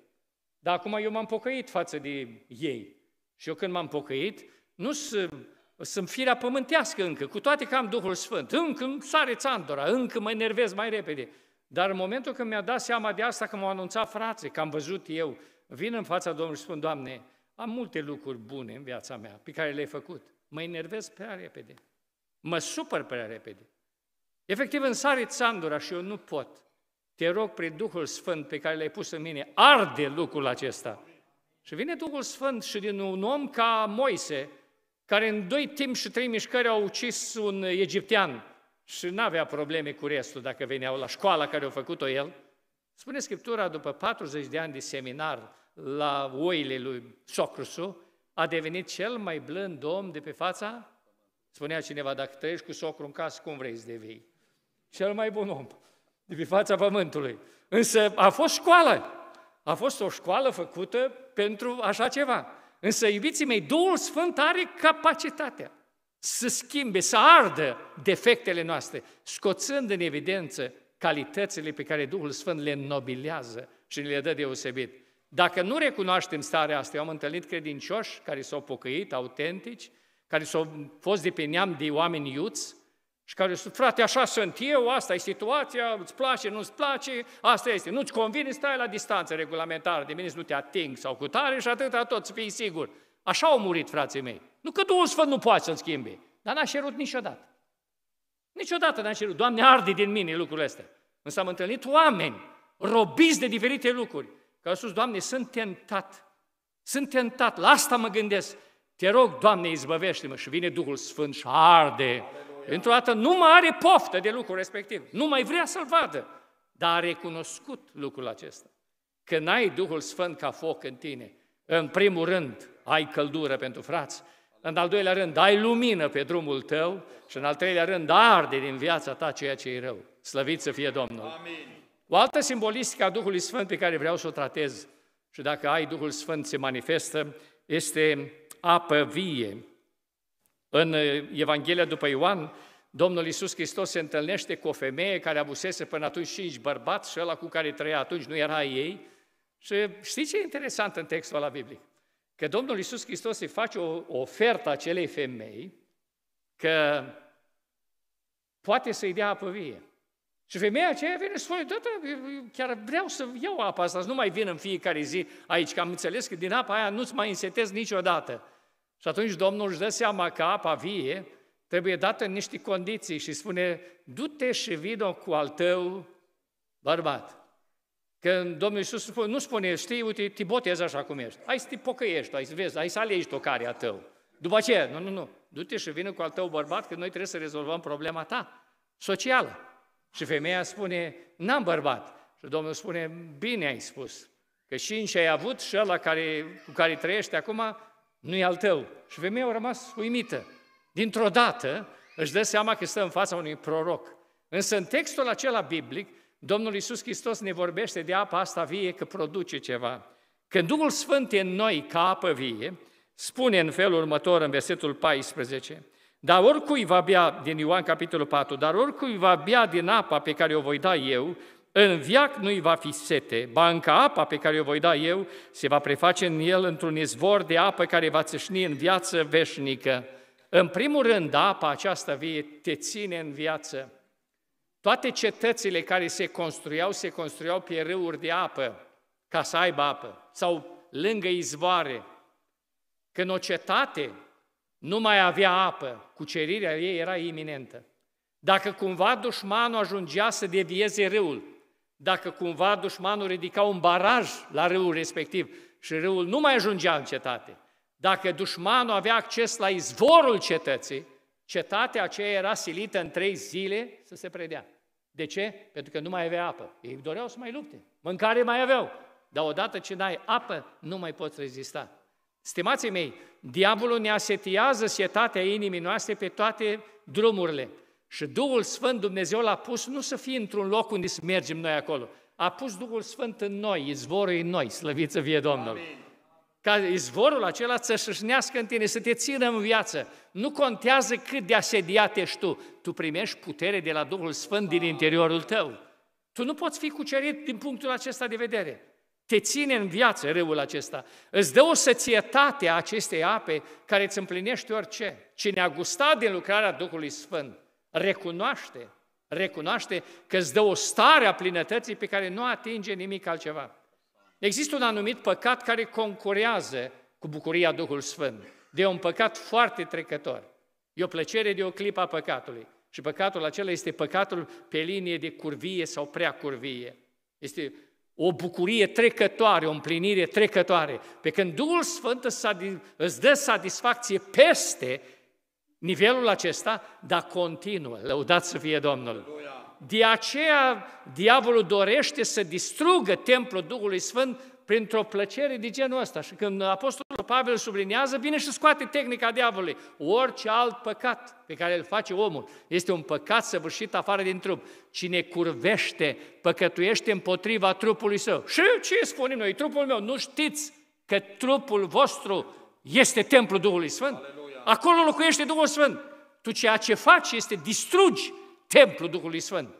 Dar acum eu m-am pocăit față de ei. Și eu când m-am pocăit, nu sunt, sunt firea pământească încă, cu toate că am Duhul Sfânt, încă îmi sare țandora, încă mă enervez mai repede. Dar în momentul când mi-a dat seama de asta, că m-au anunțat frații, că am văzut eu, vin în fața Domnului și spun, Doamne, am multe lucruri bune în viața mea pe care le-ai făcut. Mă enervez prea repede. Mă supăr prea repede. Efectiv, în sare țandura și eu nu pot. Te rog, prin Duhul Sfânt pe care l-ai pus în mine, arde lucrul acesta. Și vine Duhul Sfânt și din un om ca Moise, care în doi timp și trei mișcări au ucis un egiptean și n-avea probleme cu restul dacă veneau la școala care a făcut-o el. Spune Scriptura, după 40 de ani de seminar la oile lui Socrusu, a devenit cel mai blând om de pe fața? Spunea cineva, dacă trăiești cu socru în casă, cum vrei să devii? Cel mai bun om de pe fața pământului. Însă a fost școală. A fost o școală făcută pentru așa ceva. Însă, iubiții mei, Duhul Sfânt are capacitatea să schimbe, să ardă defectele noastre, scoțând în evidență calitățile pe care Duhul Sfânt le nobilează și le dă deosebit. Dacă nu recunoaștem starea asta, eu am întâlnit credincioși care s-au pocăit, autentici, care s-au fost de pe neam de oameni iuți, și care sunt frate, așa sunt eu, asta e situația, îți place, nu-ți place, asta este. Nu-ți convine, stai la distanță regulamentară de mine, nu te ating sau cu tare și atâta tot, să fii sigur. Așa au murit frații mei. Nu că Duhul Sfânt nu poate să-l schimbe, dar n-a cerut niciodată. Niciodată n-a cerut. Doamne, arde din mine lucrurile astea. Însă am întâlnit oameni robiți de diferite lucruri, care au spus, Doamne, sunt tentat, sunt tentat, la asta mă gândesc. Te rog, Doamne, izbăvește-mă și vine Duhul Sfânt și arde. Amen Într-o dată nu mai are poftă de lucru respectiv, nu mai vrea să-l vadă, dar a recunoscut lucrul acesta. Că n-ai Duhul Sfânt ca foc în tine, în primul rând ai căldură pentru frați, în al doilea rând ai lumină pe drumul tău și în al treilea rând arde din viața ta ceea ce e rău. Slăvit să fie Domnul! Amin. O altă simbolistică a Duhului Sfânt pe care vreau să o tratez și dacă ai Duhul Sfânt se manifestă, este apă vie. În uh, Evanghelia după Ioan, Domnul Iisus Hristos se întâlnește cu o femeie care abusese până atunci cinci bărbați și ăla cu care trăia atunci nu era ei. Și știți ce e interesant în textul la Biblie? Că Domnul Iisus Hristos îi face o ofertă acelei femei că poate să-i dea apă vie. Și femeia aceea vine și spune, da, da, chiar vreau să iau apa asta, nu mai vin în fiecare zi aici, că am înțeles că din apa aia nu-ți mai însetez niciodată. Și atunci Domnul își dă seama că apa vie trebuie dată în niște condiții și spune, du-te și vină cu al tău bărbat. Când Domnul Iisus nu spune, știi, uite, te botezi așa cum ești. Hai să te pocăiești, hai să vezi, hai să alegi tocarea tău. După ce, nu, nu, nu, du-te și vină cu al tău bărbat, că noi trebuie să rezolvăm problema ta, socială. Și femeia spune, n-am bărbat. Și Domnul spune, bine ai spus, că și ai avut și ăla care, cu care trăiești acum, nu e al tău. Și femeia a rămas uimită. Dintr-o dată își dă seama că stă în fața unui proroc. Însă în textul acela biblic, Domnul Iisus Hristos ne vorbește de apa asta vie că produce ceva. Când Duhul Sfânt e în noi ca apă vie, spune în felul următor în versetul 14, dar oricui va bea din Ioan capitolul 4, dar oricui va bea din apa pe care o voi da eu, în viac nu-i va fi sete, banca apa pe care o voi da eu se va preface în el într-un izvor de apă care va țâșni în viață veșnică. În primul rând, apa aceasta vie te ține în viață. Toate cetățile care se construiau, se construiau pe râuri de apă, ca să aibă apă, sau lângă izvoare. Când o cetate nu mai avea apă, cucerirea ei era iminentă. Dacă cumva dușmanul ajungea să devieze râul, dacă cumva dușmanul ridica un baraj la râul respectiv și râul nu mai ajungea în cetate, dacă dușmanul avea acces la izvorul cetății, cetatea aceea era silită în trei zile să se predea. De ce? Pentru că nu mai avea apă. Ei doreau să mai lupte. Mâncare mai aveau. Dar odată ce n-ai apă, nu mai poți rezista. Stimații mei, diavolul ne asetiază sietatea inimii noastre pe toate drumurile. Și Duhul Sfânt Dumnezeu l-a pus nu să fie într-un loc unde să mergem noi acolo. A pus Duhul Sfânt în noi, izvorul în noi, slăvit să fie Domnul. Amin. Ca izvorul acela să șâșnească în tine, să te țină în viață. Nu contează cât de asediat ești tu, tu primești putere de la Duhul Sfânt din ah. interiorul tău. Tu nu poți fi cucerit din punctul acesta de vedere. Te ține în viață râul acesta. Îți dă o sățietate a acestei ape care îți împlinește orice. Cine a gustat din lucrarea Duhului Sfânt recunoaște, recunoaște că îți dă o stare a plinătății pe care nu atinge nimic altceva. Există un anumit păcat care concurează cu bucuria Duhul Sfânt. De un păcat foarte trecător. E o plăcere de o clipă a păcatului. Și păcatul acela este păcatul pe linie de curvie sau prea curvie. Este o bucurie trecătoare, o împlinire trecătoare. Pe când Duhul Sfânt îți dă satisfacție peste nivelul acesta, dar continuă. Lăudat să fie Domnul! De aceea, diavolul dorește să distrugă templul Duhului Sfânt printr-o plăcere de genul ăsta. Și când Apostolul Pavel sublinează, vine și scoate tehnica diavolului. Orice alt păcat pe care îl face omul este un păcat săvârșit afară din trup. Cine curvește, păcătuiește împotriva trupului său. Și ce spunem noi? Trupul meu, nu știți că trupul vostru este templul Duhului Sfânt? Aleluia acolo locuiește Duhul Sfânt. Tu ceea ce faci este distrugi templul Duhului Sfânt.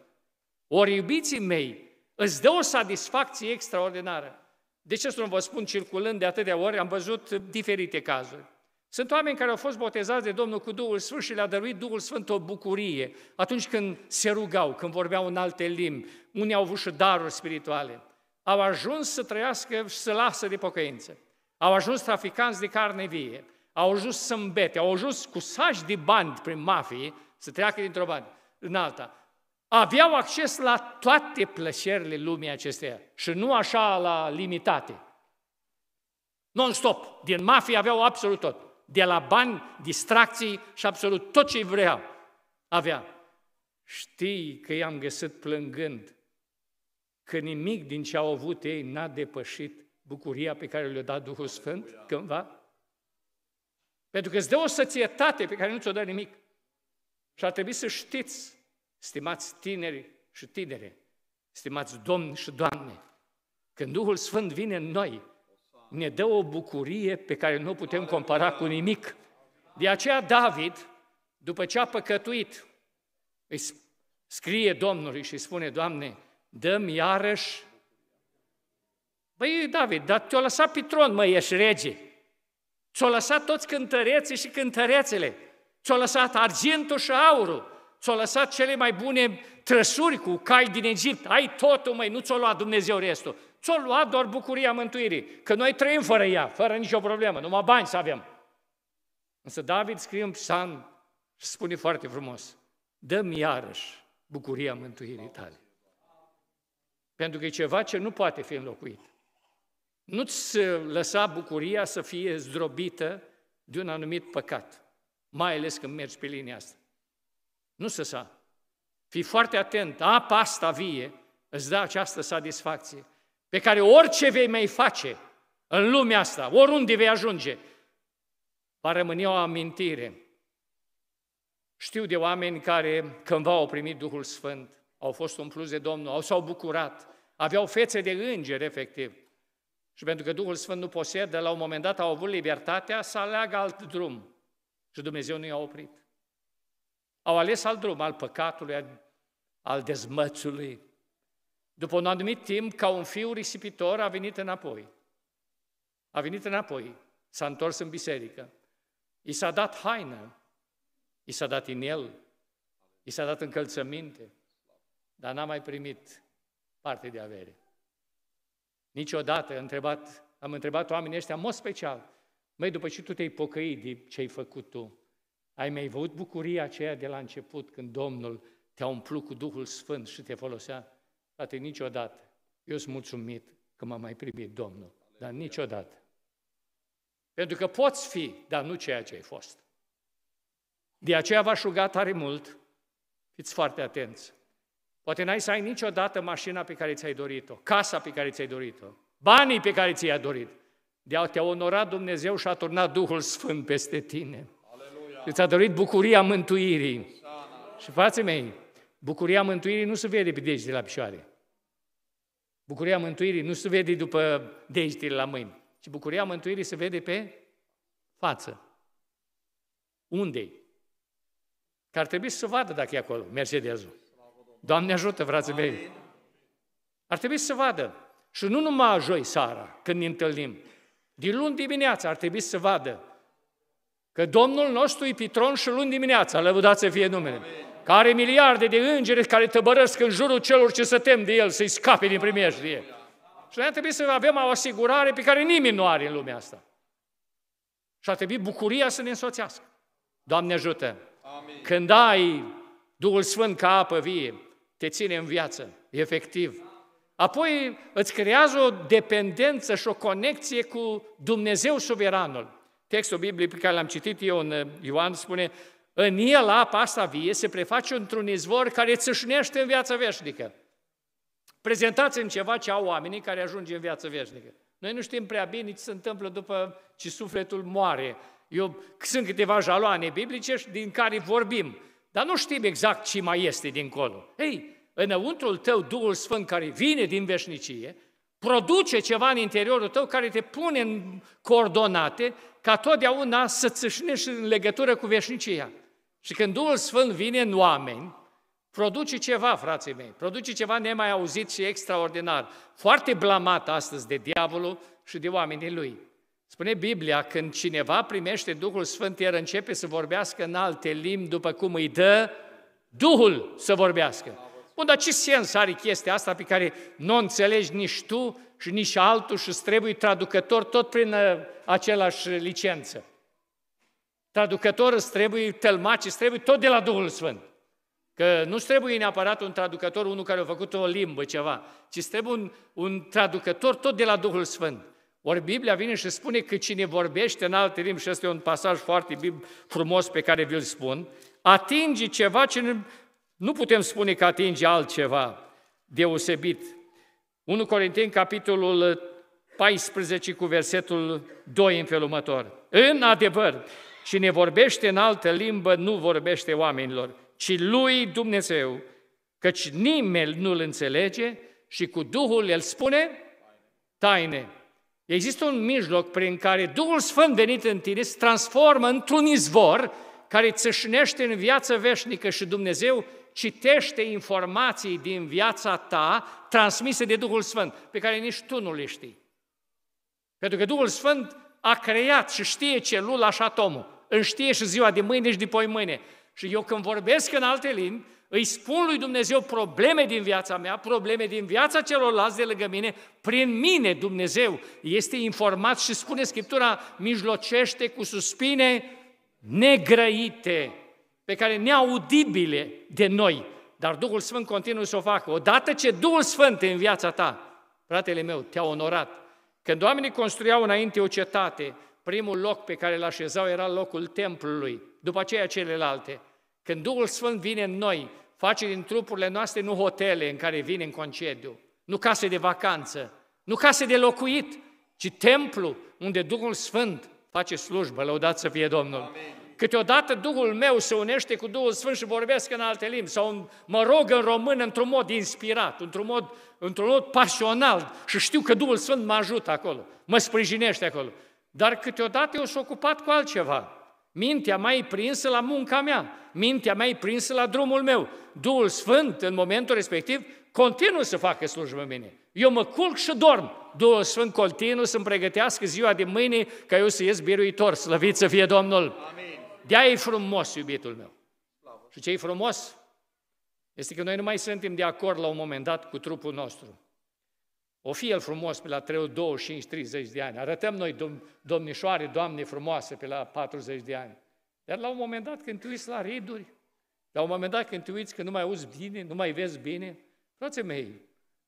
Ori, iubiții mei, îți dă o satisfacție extraordinară. De ce să nu vă spun, circulând de atâtea ori, am văzut diferite cazuri. Sunt oameni care au fost botezați de Domnul cu Duhul Sfânt și le-a dăruit Duhul Sfânt o bucurie atunci când se rugau, când vorbeau în alte limbi, unii au avut și daruri spirituale. Au ajuns să trăiască și să lasă de pocăință. Au ajuns traficanți de carne vie au ajuns să îmbete, au ajuns cu saci de bani prin mafie să treacă dintr-o bandă în alta. Aveau acces la toate plăcerile lumii acesteia și nu așa la limitate. Non-stop. Din mafie aveau absolut tot. De la bani, distracții și absolut tot ce vrea. avea. Știi că i-am găsit plângând că nimic din ce au avut ei n-a depășit bucuria pe care le-a dat Duhul Sfânt cândva? Pentru că îți dă o sățietate pe care nu ți-o dă nimic. Și ar trebui să știți, stimați tineri și tinere, stimați domni și doamne, când Duhul Sfânt vine în noi, ne dă o bucurie pe care nu o putem compara cu nimic. De aceea David, după ce a păcătuit, îi scrie Domnului și îi spune, Doamne, dăm iarăși... Băi, David, dar te-a lăsat pe tron, mă, ești rege ți au lăsat toți cântăreții și cântărețele. ți au lăsat argintul și aurul. ți au lăsat cele mai bune trăsuri cu cai din Egipt. Ai totul, măi, nu ți-o lua Dumnezeu restul. Ți-o lua doar bucuria mântuirii, că noi trăim fără ea, fără nicio problemă, numai bani să avem. Însă David scrie în psalm și spune foarte frumos, dă-mi iarăși bucuria mântuirii tale. Pentru că e ceva ce nu poate fi înlocuit. Nu-ți uh, lăsa bucuria să fie zdrobită de un anumit păcat, mai ales când mergi pe linia asta. Nu să sa. Fii foarte atent, apa asta vie îți dă această satisfacție, pe care orice vei mai face în lumea asta, oriunde vei ajunge, va rămâne o amintire. Știu de oameni care cândva au primit Duhul Sfânt, au fost umpluți de Domnul, au s-au bucurat, aveau fețe de îngeri, efectiv. Și pentru că Duhul Sfânt nu posedă, la un moment dat au avut libertatea să aleagă alt drum. Și Dumnezeu nu i-a oprit. Au ales alt drum, al păcatului, al dezmățului. După un anumit timp, ca un fiu risipitor, a venit înapoi. A venit înapoi, s-a întors în biserică. I s-a dat haină, i s-a dat inel, i s-a dat încălțăminte, dar n-a mai primit parte de avere. Niciodată întrebat, am întrebat oamenii ăștia, în mod special, măi, după ce tu te-ai pocăit de ce ai făcut tu, ai mai văzut bucuria aceea de la început, când Domnul te-a umplut cu Duhul Sfânt și te folosea? Poate niciodată. Eu sunt mulțumit că m-a mai primit Domnul, dar niciodată. Pentru că poți fi, dar nu ceea ce ai fost. De aceea v-aș ruga tare mult, fiți foarte atenți. Poate n-ai să ai niciodată mașina pe care ți-ai dorit-o, casa pe care ți-ai dorit-o, banii pe care ți-ai dorit. De a te onora Dumnezeu și a turnat Duhul Sfânt peste tine. Aleluia. ți a dorit bucuria mântuirii. Și frații mei, bucuria mântuirii nu se vede pe degetele la picioare. Bucuria mântuirii nu se vede după degetele la mâini, ci bucuria mântuirii se vede pe față. Unde-i? Că ar trebui să se vadă dacă e acolo, Mercedesul. Doamne ajută, frații Amin. mei! Ar trebui să vadă. Și nu numai joi seara, când ne întâlnim. Din luni dimineața ar trebui să vadă că Domnul nostru e pitron și luni dimineața, lăudați să fie numele, care miliarde de îngeri care tăbărăsc în jurul celor ce se tem de el, să-i scape din primejdie. Și noi ar trebui să avem o asigurare pe care nimeni nu are în lumea asta. Și ar trebui bucuria să ne însoțească. Doamne ajută! Amin. Când ai Duhul Sfânt ca apă vie, te ține în viață, efectiv. Apoi îți creează o dependență și o conexie cu Dumnezeu suveranul. Textul Bibliei pe care l-am citit eu în uh, Ioan spune în el apa asta vie se preface într-un izvor care țâșnește în viața veșnică. Prezentați în ceva ce au oamenii care ajunge în viața veșnică. Noi nu știm prea bine ce se întâmplă după ce sufletul moare. Eu sunt câteva jaloane biblice din care vorbim. Dar nu știm exact ce mai este dincolo. Ei, înăuntrul tău, Duhul Sfânt care vine din veșnicie, produce ceva în interiorul tău care te pune în coordonate ca totdeauna să țâșnești în legătură cu veșnicia. Și când Duhul Sfânt vine în oameni, produce ceva, frații mei, produce ceva nemai auzit și extraordinar, foarte blamat astăzi de diavolul și de oamenii lui. Spune Biblia, când cineva primește Duhul Sfânt, el începe să vorbească în alte limbi după cum îi dă Duhul să vorbească. Bun, dar ce sens are chestia asta pe care nu o înțelegi nici tu și nici altul și îți trebuie traducător tot prin uh, același licență? Traducător îți trebuie, tălmaci îți trebuie tot de la Duhul Sfânt. Că nu trebuie neapărat un traducător, unul care a făcut o limbă, ceva, ci trebuie un, un traducător tot de la Duhul Sfânt. Ori Biblia vine și spune că cine vorbește în alte limbi, și este un pasaj foarte frumos pe care vi-l spun, atinge ceva ce nu, nu putem spune că atinge altceva deosebit. 1 Corinteni, capitolul 14, cu versetul 2 în felul următor. În adevăr, cine vorbește în altă limbă nu vorbește oamenilor, ci lui Dumnezeu, căci nimeni nu-l înțelege și cu Duhul el spune taine. Există un mijloc prin care Duhul Sfânt venit în tine se transformă într-un izvor care țâșnește în viață veșnică și Dumnezeu citește informații din viața ta transmise de Duhul Sfânt, pe care nici tu nu le știi. Pentru că Duhul Sfânt a creat și știe celula și atomul. Îl știe și ziua de mâine și de poi mâine. Și eu când vorbesc în alte limbi, îi spun lui Dumnezeu probleme din viața mea, probleme din viața celorlalți de lângă mine, prin mine Dumnezeu este informat și spune Scriptura, mijlocește cu suspine negrăite, pe care neaudibile de noi. Dar Duhul Sfânt continuă să o facă. Odată ce Duhul Sfânt în viața ta, fratele meu, te-a onorat. Când oamenii construiau înainte o cetate, primul loc pe care îl așezau era locul templului, după aceea celelalte. Când Duhul Sfânt vine în noi, face din trupurile noastre nu hotele în care vine în concediu, nu case de vacanță, nu case de locuit, ci templu unde Duhul Sfânt face slujbă, lăudat să fie Domnul. Amen. Câteodată Duhul meu se unește cu Duhul Sfânt și vorbesc în alte limbi sau mă rog în român într-un mod inspirat, într-un mod, într mod pasional și știu că Duhul Sfânt mă ajută acolo, mă sprijinește acolo. Dar câteodată eu sunt ocupat cu altceva. Mintea mea e prinsă la munca mea, mintea mea e prinsă la drumul meu. Duhul Sfânt, în momentul respectiv, continuă să facă slujbă mine. Eu mă culc și dorm. Duhul Sfânt continuă să-mi pregătească ziua de mâine ca eu să ies biruitor. Slăvit să fie Domnul! Amin. de e frumos, iubitul meu. Slavă. Și ce e frumos? Este că noi nu mai suntem de acord la un moment dat cu trupul nostru. O fi el frumos pe la 25, 30 de ani. Arătăm noi dom- domnișoare, doamne frumoase pe la 40 de ani. Dar la un moment dat când te uiți la riduri, la un moment dat când te uiți că nu mai auzi bine, nu mai vezi bine, frații mei,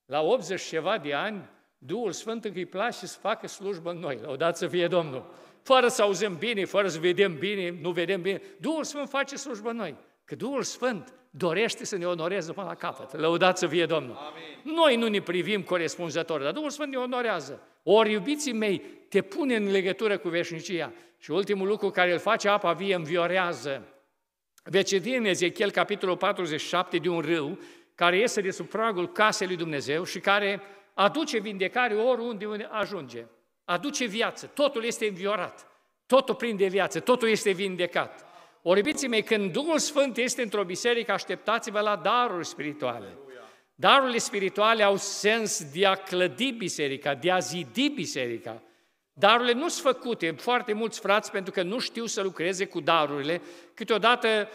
la 80 ceva de ani, Duhul Sfânt îi place să facă slujbă în noi. Laudat să fie Domnul! Fără să auzim bine, fără să vedem bine, nu vedem bine, Duhul Sfânt face slujbă în noi. Că Duhul Sfânt dorește să ne onoreze până la capăt. Lăudați să fie Domnul! Amin. Noi nu ne privim corespunzător, dar Duhul Sfânt ne onorează. Ori, iubiții mei, te pune în legătură cu veșnicia. Și ultimul lucru care îl face apa vie înviorează. Veci din Ezechiel, capitolul 47, de un râu care iese de sub pragul casei lui Dumnezeu și care aduce vindecare oriunde ajunge. Aduce viață. Totul este înviorat. Totul prinde viață. Totul este vindecat. Ori, mei, când Duhul Sfânt este într-o biserică, așteptați-vă la daruri spirituale. Darurile spirituale au sens de a clădi biserica, de a zidi biserica. Darurile nu sunt făcute, foarte mulți frați, pentru că nu știu să lucreze cu darurile, câteodată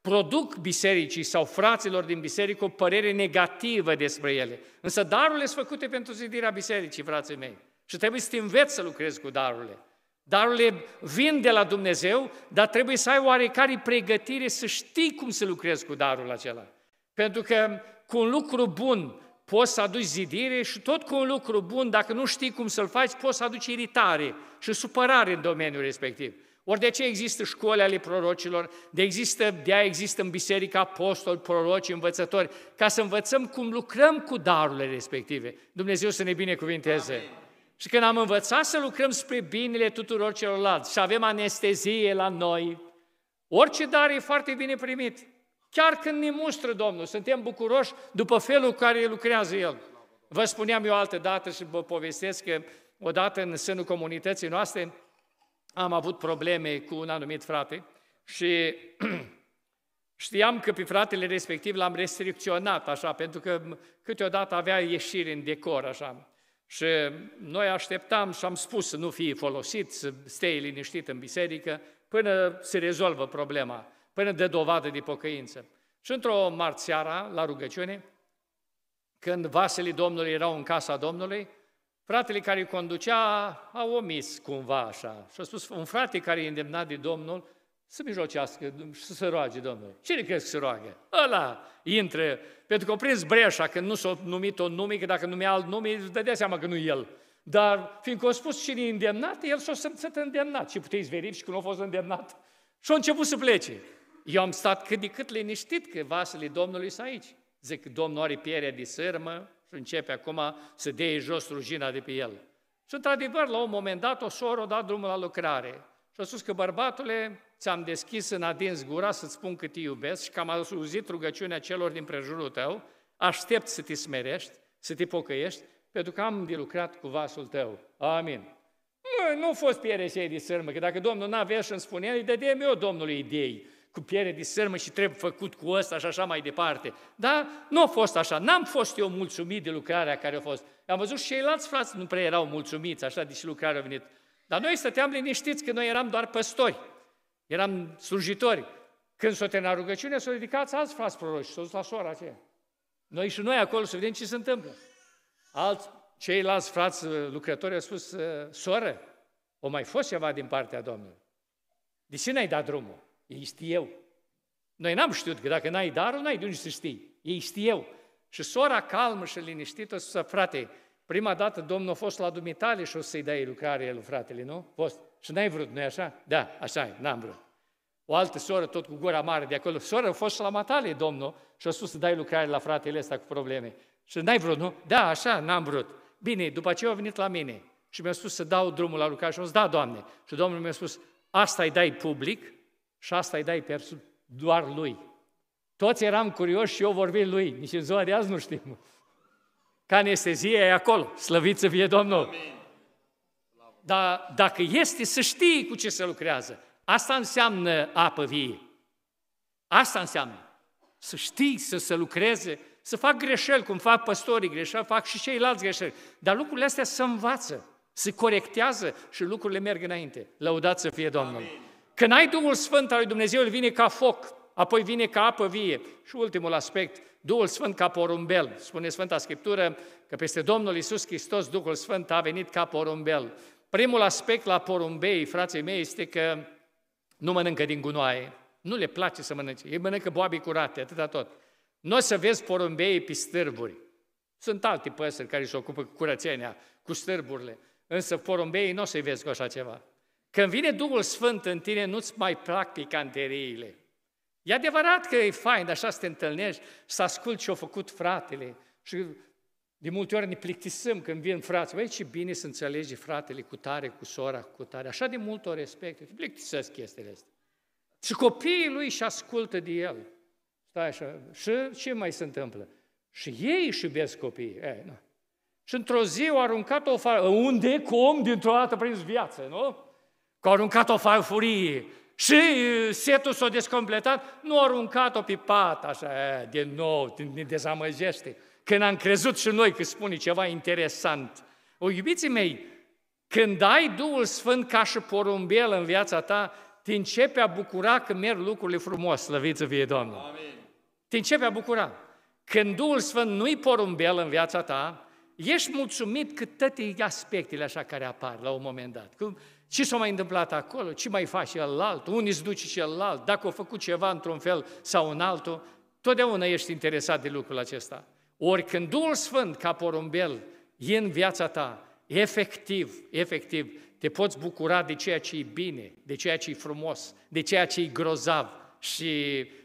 produc bisericii sau fraților din biserică o părere negativă despre ele. Însă darurile sunt făcute pentru zidirea bisericii, frații mei. Și trebuie să te înveți să lucrezi cu darurile. Darurile vin de la Dumnezeu, dar trebuie să ai oarecare pregătire să știi cum să lucrezi cu darul acela. Pentru că cu un lucru bun poți să aduci zidire și tot cu un lucru bun, dacă nu știi cum să-l faci, poți să aduci iritare și supărare în domeniul respectiv. Ori de ce există școli ale prorocilor, de, există, de aia există în biserică apostoli, proroci, învățători, ca să învățăm cum lucrăm cu darurile respective. Dumnezeu să ne binecuvinteze! Amin. Și când am învățat să lucrăm spre binele tuturor celorlalți și avem anestezie la noi, orice dar e foarte bine primit. Chiar când ne mustră Domnul, suntem bucuroși după felul care lucrează El. Vă spuneam eu altă dată și vă povestesc că odată în sânul comunității noastre am avut probleme cu un anumit frate și știam că pe fratele respectiv l-am restricționat așa, pentru că câteodată avea ieșiri în decor așa. Și noi așteptam și am spus să nu fie folosit, să stea liniștit în biserică, până se rezolvă problema, până de dovadă de pocăință. Și într-o marți la rugăciune, când vasele Domnului erau în casa Domnului, fratele care îi conducea a omis cumva așa. Și a spus, un frate care e îndemnat de Domnul, să mijlocească și să roage Domnul. Cine crezi că se roagă? Ăla intră, pentru că a prins breșa, că nu s-a numit un nume, că dacă numea alt nume, îți dădea seama că nu el. Dar fiindcă a spus cine e îndemnat, el s-a simțit îndemnat. Și puteți verifica și când a fost îndemnat. Și a început să plece. Eu am stat cât de cât liniștit că vasele Domnului sunt aici. Zic, Domnul are pierea de sârmă și începe acum să dea jos rujina de pe el. Și într-adevăr, la un moment dat, o soră a dat drumul la lucrare. Și a spus că bărbatule, ți-am deschis în adins gura să-ți spun cât te iubesc și că am auzit rugăciunea celor din prejurul tău, aștept să te smerești, să te pocăiești, pentru că am de lucrat cu vasul tău. Amin. Nu, nu fost piere și de sârmă, că dacă Domnul n-avea și îmi spunea, îi dădeam eu Domnului idei cu piere de sârmă și trebuie făcut cu ăsta și așa mai departe. Dar nu a fost așa, n-am fost eu mulțumit de lucrarea care a fost. Am văzut și ceilalți frați nu prea erau mulțumiți așa deși lucrarea a venit. Dar noi stăteam liniștiți că noi eram doar păstori. Eram slujitori. Când s-o termina rugăciune, s o ridicați alți frați proroși, s o dus la sora aceea. Noi și noi acolo să vedem ce se întâmplă. Alți, ceilalți frați uh, lucrători au spus, uh, soră, o mai fost ceva din partea Domnului. De ce n-ai dat drumul? Ei știu. Noi n-am știut că dacă n-ai darul, n-ai de unde să știi. Ei știu. Și sora calmă și liniștită să frate, prima dată Domnul a fost la dumitale și o să-i dai lucrare lui fratele, nu? Fost. Și n-ai vrut, nu-i așa? Da, așa e, n-am vrut. O altă soră, tot cu gura mare de acolo, soră, a fost și la matale, domnul, și a spus să dai lucrare la fratele ăsta cu probleme. Și n-ai vrut, nu? Da, așa, n-am vrut. Bine, după ce a venit la mine și mi-a spus să dau drumul la lucrare și am zis, da, Doamne. Și Domnul mi-a spus, asta îi dai public și asta îi dai perso- doar lui. Toți eram curioși și eu vorbi lui, nici în ziua de azi nu știm. Ca anestezie e acolo, slăvit să fie Domnul. Amin dar dacă este, să știi cu ce se lucrează. Asta înseamnă apă vie. Asta înseamnă. Să știi să se lucreze, să fac greșeli, cum fac păstorii greșeli, fac și ceilalți greșeli. Dar lucrurile astea se învață, se corectează și lucrurile merg înainte. Lăudat să fie Domnul. Amin. Când ai Duhul Sfânt al lui Dumnezeu, îl vine ca foc, apoi vine ca apă vie. Și ultimul aspect, Duhul Sfânt ca porumbel. Spune Sfânta Scriptură că peste Domnul Isus Hristos, Duhul Sfânt a venit ca porumbel. Primul aspect la porumbei, frații mei, este că nu mănâncă din gunoaie. Nu le place să mănânce. Ei mănâncă boabe curate, atâta tot. Nu o să vezi porumbei pe stârburi. Sunt alte păsări care se ocupă cu curățenia, cu stârburile. Însă porumbei nu o să-i vezi cu așa ceva. Când vine Duhul Sfânt în tine, nu-ți mai plac picanteriile. E adevărat că e fain, așa să te întâlnești, să asculti ce-a făcut fratele și de multe ori ne plictisăm când vin frații. Băi, ce bine să înțelege fratele cu tare, cu sora, cu tare. Așa de mult o respect. Te plictisesc chestiile astea. Și copiii lui și ascultă de el. Stai așa. Și ce mai se întâmplă? Și ei își iubesc copiii. E, nu. Și într-o zi au aruncat o fară. Unde, cum, dintr-o dată prins viață, nu? Că au aruncat o farfurie. Și uh, setul s-a descompletat, nu au aruncat-o pe pat, așa, e, din nou, ne dezamăgește când am crezut și noi că spune ceva interesant. O, iubiții mei, când ai Duhul Sfânt ca și porumbel în viața ta, te începe a bucura că merg lucrurile frumos, slăvit să fie Domnul. Amin. Te începe a bucura. Când Duhul Sfânt nu-i porumbel în viața ta, ești mulțumit că toate aspectele așa care apar la un moment dat. Cum, ce s-a mai întâmplat acolo? Ce mai face celălalt? unii îți duce celălalt? Dacă a făcut ceva într-un fel sau în altul? Totdeauna ești interesat de lucrul acesta. Ori când Duhul Sfânt, ca porumbel, e în viața ta, efectiv, efectiv, te poți bucura de ceea ce e bine, de ceea ce e frumos, de ceea ce e grozav și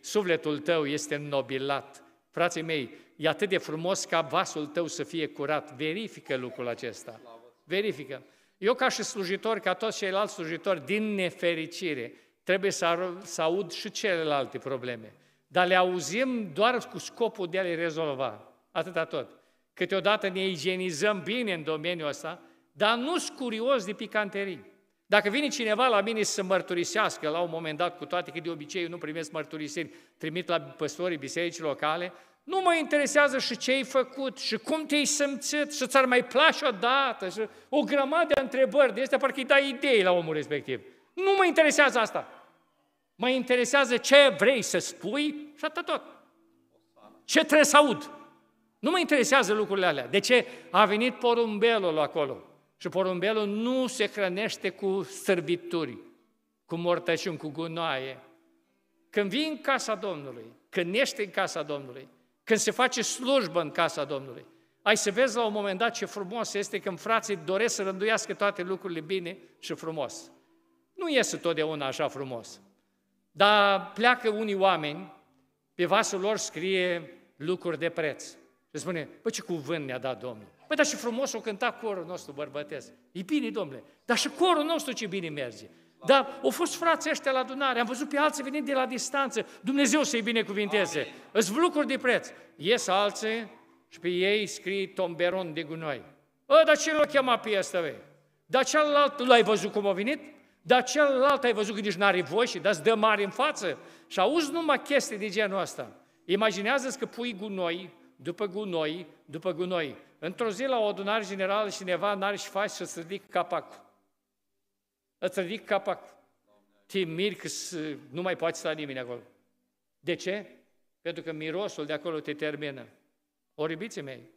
sufletul tău este nobilat. Frații mei, e atât de frumos ca vasul tău să fie curat. Verifică lucrul acesta. Verifică. Eu ca și slujitor, ca toți ceilalți slujitori, din nefericire, trebuie să, să aud și celelalte probleme. Dar le auzim doar cu scopul de a le rezolva. Atâta tot. Câteodată ne igienizăm bine în domeniul ăsta, dar nu sunt curios de picanterii. Dacă vine cineva la mine să mărturisească la un moment dat, cu toate că de obicei eu nu primesc mărturisiri, trimit la păstorii bisericii locale, nu mă interesează și ce ai făcut, și cum te-ai simțit, și ți-ar mai place odată, și o grămadă de întrebări de astea, parcă îi dai idei la omul respectiv. Nu mă interesează asta. Mă interesează ce vrei să spui și atât tot. Ce trebuie să aud? Nu mă interesează lucrurile alea. De ce? A venit porumbelul acolo. Și porumbelul nu se hrănește cu sărbituri, cu mortăciuni, cu gunoaie. Când vii în casa Domnului, când ești în casa Domnului, când se face slujbă în casa Domnului, ai să vezi la un moment dat ce frumos este când frații doresc să rânduiască toate lucrurile bine și frumos. Nu iese totdeauna așa frumos. Dar pleacă unii oameni, pe vasul lor scrie lucruri de preț. Și spune, păi ce cuvânt ne-a dat Domnul. Păi, dar și frumos o cânta corul nostru bărbătesc. E bine, domnule, dar și corul nostru ce bine merge. Dar au fost frații ăștia la adunare, am văzut pe alții venind de la distanță, Dumnezeu să-i binecuvinteze. Îți lucruri de preț. Ies alții și pe ei scrie tomberon de gunoi. Ă, dar ce l-a chemat pe ăsta, vei? Dar celălalt l-ai văzut cum a venit? Dar celălalt ai văzut că nici n-are voie și dar dă mare în față? Și auzi numai chestii de genul ăsta. Imaginează-ți că pui gunoi după gunoi, după gunoi. Într-o zi la o adunare generală cineva n ar și face să-ți ridic capacul. Îți ridic capacul. Te miri că nu mai poate sta nimeni acolo. De ce? Pentru că mirosul de acolo te termină. O, mei,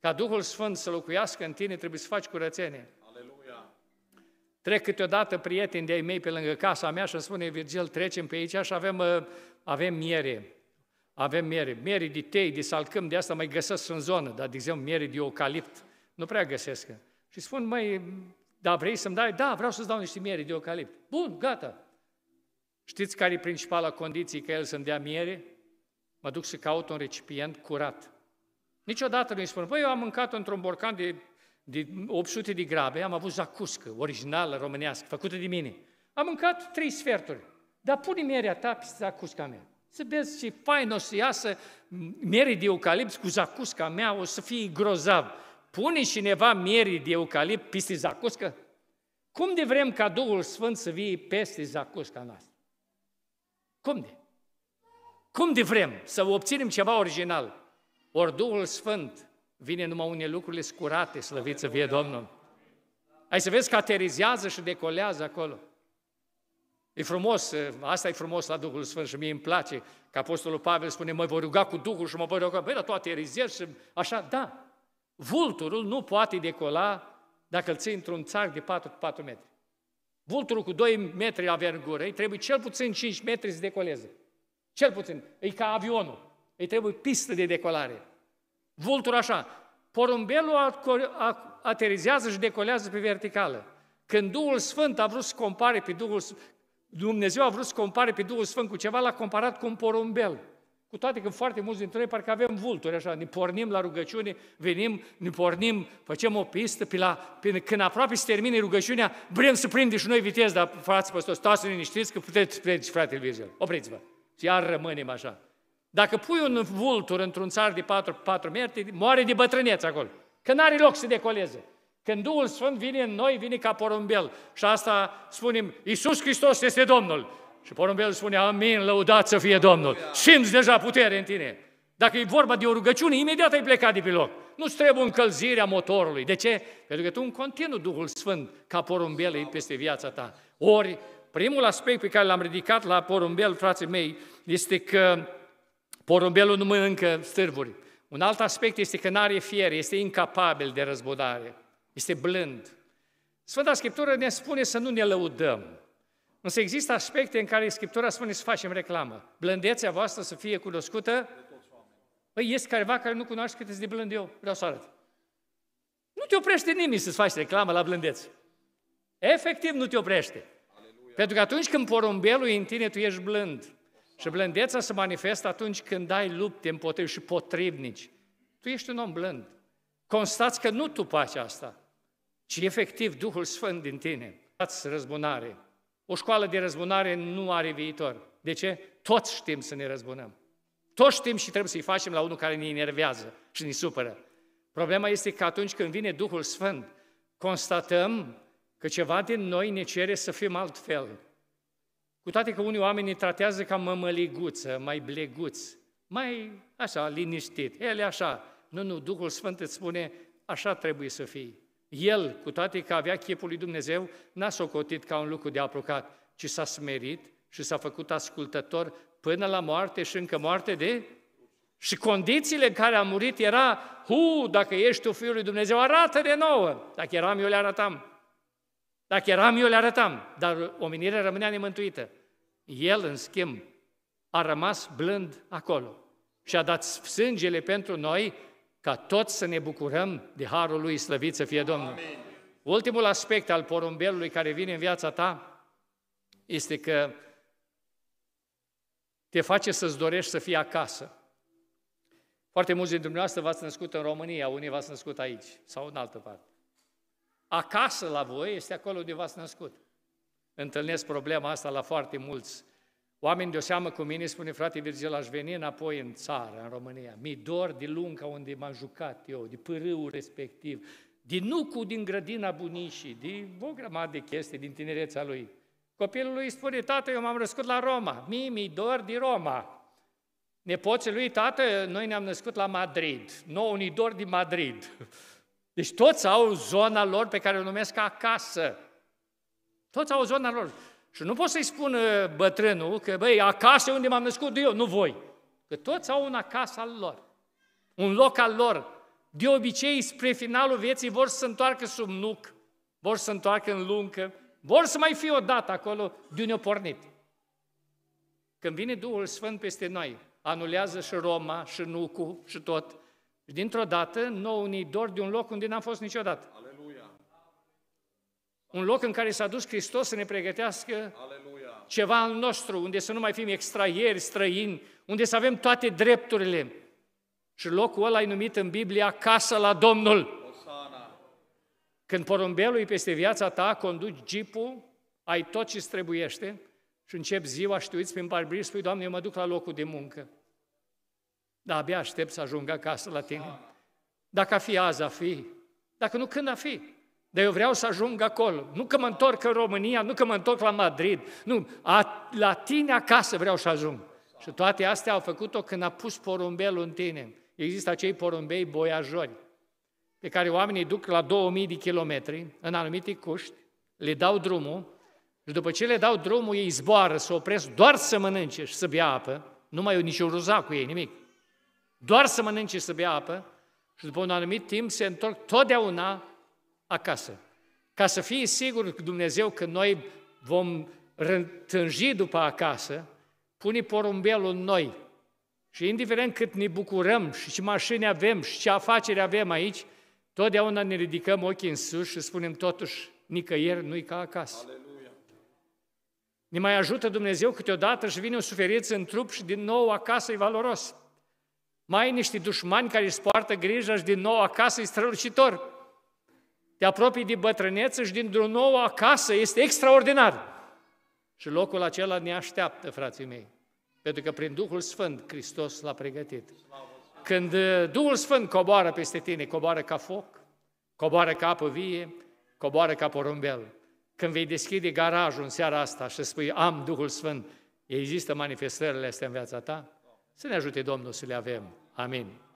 ca Duhul Sfânt să locuiască în tine, trebuie să faci curățenie. Aleluia. Trec câteodată prieteni de-ai mei pe lângă casa mea și îmi spune, Virgil, trecem pe aici și avem, uh, avem miere. Avem mere, mere de tei, de salcâm, de asta mai găsesc în zonă, dar, de exemplu, mere de eucalipt, nu prea găsesc. Și spun, mai, da, vrei să-mi dai? Da, vreau să-ți dau niște miere de eucalipt. Bun, gata. Știți care e principala condiție ca el să-mi dea miere? Mă duc să caut un recipient curat. Niciodată nu-i spun, băi, eu am mâncat într-un borcan de, de 800 de grabe, am avut zacuscă, originală românească, făcută de mine. Am mâncat trei sferturi, dar pune mierea ta pe zacusca mea. Să vezi ce fain o să iasă mierii de eucalipt cu zacusca mea, o să fie grozav. Pune cineva mierii de eucalipt peste zacuscă? Cum de vrem ca Duhul Sfânt să vie peste zacusca noastră? Cum de? Cum de vrem să obținem ceva original? Ori Duhul Sfânt vine numai unele lucruri scurate, slăvit să fie Domnul. Ai să vezi că aterizează și decolează acolo. E frumos, asta e frumos la Duhul Sfânt și mie îmi place că Apostolul Pavel spune, mă voi ruga cu Duhul și mă voi ruga, băi, la toate erizier și așa, da. Vulturul nu poate decola dacă îl ții într-un țar de 4, 4 metri. Vulturul cu 2 metri avea în gură, îi trebuie cel puțin 5 metri să decoleze. Cel puțin. E ca avionul. Îi trebuie pistă de decolare. Vulturul așa. Porumbelul aterizează și decolează pe verticală. Când Duhul Sfânt a vrut să compare pe Duhul Dumnezeu a vrut să compare pe Duhul Sfânt cu ceva, l-a comparat cu un porumbel. Cu toate că foarte mulți dintre noi parcă avem vulturi, așa, ne pornim la rugăciune, venim, ne pornim, facem o pistă, pe la, pe, când aproape se termine rugăciunea, vrem să prindem și noi viteză, dar frați păstori, stați liniștiți că puteți predici, fratele Virgil, opriți-vă. Și iar rămânem așa. Dacă pui un vultur într-un țar de 4, 4 metri, moare de bătrâneță acolo, că n-are loc să decoleze. Când Duhul Sfânt vine în noi, vine ca porumbel. Și asta spunem, Iisus Hristos este Domnul. Și porumbelul spune, amin, lăudat să fie Domnul. Simți deja putere în tine. Dacă e vorba de o rugăciune, imediat ai plecat de pe loc. Nu-ți trebuie încălzirea motorului. De ce? Pentru că tu în continuu Duhul Sfânt ca porumbel e peste viața ta. Ori, primul aspect pe care l-am ridicat la porumbel, frații mei, este că porumbelul nu mănâncă stârvuri. Un alt aspect este că nu are fier, este incapabil de răzbunare este blând. Sfânta Scriptură ne spune să nu ne lăudăm. Însă există aspecte în care Scriptura spune să facem reclamă. Blândețea voastră să fie cunoscută? Păi, este careva care nu cunoaște cât de blând eu. Vreau să arăt. Nu te oprește nimeni să-ți faci reclamă la blândețe. Efectiv nu te oprește. Aleluia. Pentru că atunci când porumbelul e în tine, tu ești blând. Și blândețea se manifestă atunci când ai lupte împotriva și potrivnici. Tu ești un om blând. Constați că nu tu faci asta ci efectiv Duhul Sfânt din tine. Dați răzbunare. O școală de răzbunare nu are viitor. De ce? Toți știm să ne răzbunăm. Toți știm și trebuie să-i facem la unul care ne enervează și ne supără. Problema este că atunci când vine Duhul Sfânt, constatăm că ceva din noi ne cere să fim altfel. Cu toate că unii oameni ne tratează ca mămăliguță, mai bleguți, mai așa, liniștit, ele așa. Nu, nu, Duhul Sfânt îți spune, așa trebuie să fii. El, cu toate că avea chipul lui Dumnezeu, n-a socotit ca un lucru de aprocat, ci s-a smerit și s-a făcut ascultător până la moarte și încă moarte de... Și condițiile în care a murit era, hu, dacă ești tu Fiul lui Dumnezeu, arată de nouă. Dacă eram eu, le arătam. Dacă eram eu, le arătam. Dar omenirea rămânea nemântuită. El, în schimb, a rămas blând acolo și a dat sângele pentru noi ca toți să ne bucurăm de harul lui, slăvit să fie Domnul. Amin. Ultimul aspect al porumbelului care vine în viața ta este că te face să-ți dorești să fii acasă. Foarte mulți dintre dumneavoastră v-ați născut în România, unii v-ați născut aici sau în altă parte. Acasă la voi este acolo unde v-ați născut. Întâlnesc problema asta la foarte mulți Oameni de o seamă cu mine spune, frate Virgil, aș veni înapoi în țară, în România. Mi dor de lunca unde m-am jucat eu, de pârâul respectiv, din nucul din grădina bunicii, de o grămadă de chestii din tinerețea lui. Copilul lui spune, tată, eu m-am născut la Roma, mie mi dor de Roma. Nepoții lui, tată, noi ne-am născut la Madrid, nouă ni dor de Madrid. Deci toți au zona lor pe care o numesc acasă. Toți au zona lor. Și nu pot să-i spun uh, bătrânul că, băi, acasă unde m-am născut eu, nu voi. Că toți au un acasă al lor, un loc al lor. De obicei, spre finalul vieții, vor să se întoarcă sub nuc, vor să se întoarcă în luncă, vor să mai fie odată acolo de unde pornit. Când vine Duhul Sfânt peste noi, anulează și Roma, și Nucu, și tot. Și dintr-o dată, nouă ne dor de un loc unde n-am fost niciodată. Un loc în care s-a dus Hristos să ne pregătească Aleluia. ceva al nostru, unde să nu mai fim extraieri, străini, unde să avem toate drepturile. Și locul ăla e numit în Biblia Casa la Domnul. Osana. Când porumbelul e peste viața ta, conduci jeepul, ai tot ce trebuiește și încep ziua și te uiți prin parbriz, spui, Doamne, eu mă duc la locul de muncă. Dar abia aștept să ajung acasă la tine. Dacă a fi azi, a fi. Dacă nu, când a fi? Dar eu vreau să ajung acolo. Nu că mă întorc în România, nu că mă întorc la Madrid. Nu, a, la tine acasă vreau să ajung. Și toate astea au făcut-o când a pus porumbelul în tine. Există acei porumbei boiajori, pe care oamenii duc la 2000 de kilometri, în anumite cuști, le dau drumul, și după ce le dau drumul, ei zboară, să opresc doar să mănânce și să bea apă, nu mai e niciun ruzac cu ei, nimic. Doar să mănânce și să bea apă, și după un anumit timp se întorc totdeauna acasă. Ca să fie sigur că Dumnezeu că noi vom rântânji după acasă, pune porumbelul în noi. Și indiferent cât ne bucurăm și ce mașini avem și ce afaceri avem aici, totdeauna ne ridicăm ochii în sus și spunem totuși, nicăieri nu-i ca acasă. Aleluia. Ne mai ajută Dumnezeu câteodată și vine o suferință în trup și din nou acasă e valoros. Mai ai niște dușmani care își poartă grijă și din nou acasă e strălucitor te apropii de bătrânețe și dintr-o nouă acasă, este extraordinar. Și locul acela ne așteaptă, frații mei, pentru că prin Duhul Sfânt Hristos l-a pregătit. Când uh, Duhul Sfânt coboară peste tine, coboară ca foc, coboară ca apă vie, coboară ca porumbel. Când vei deschide garajul în seara asta și spui, am Duhul Sfânt, există manifestările astea în viața ta? Să ne ajute Domnul să le avem. Amin.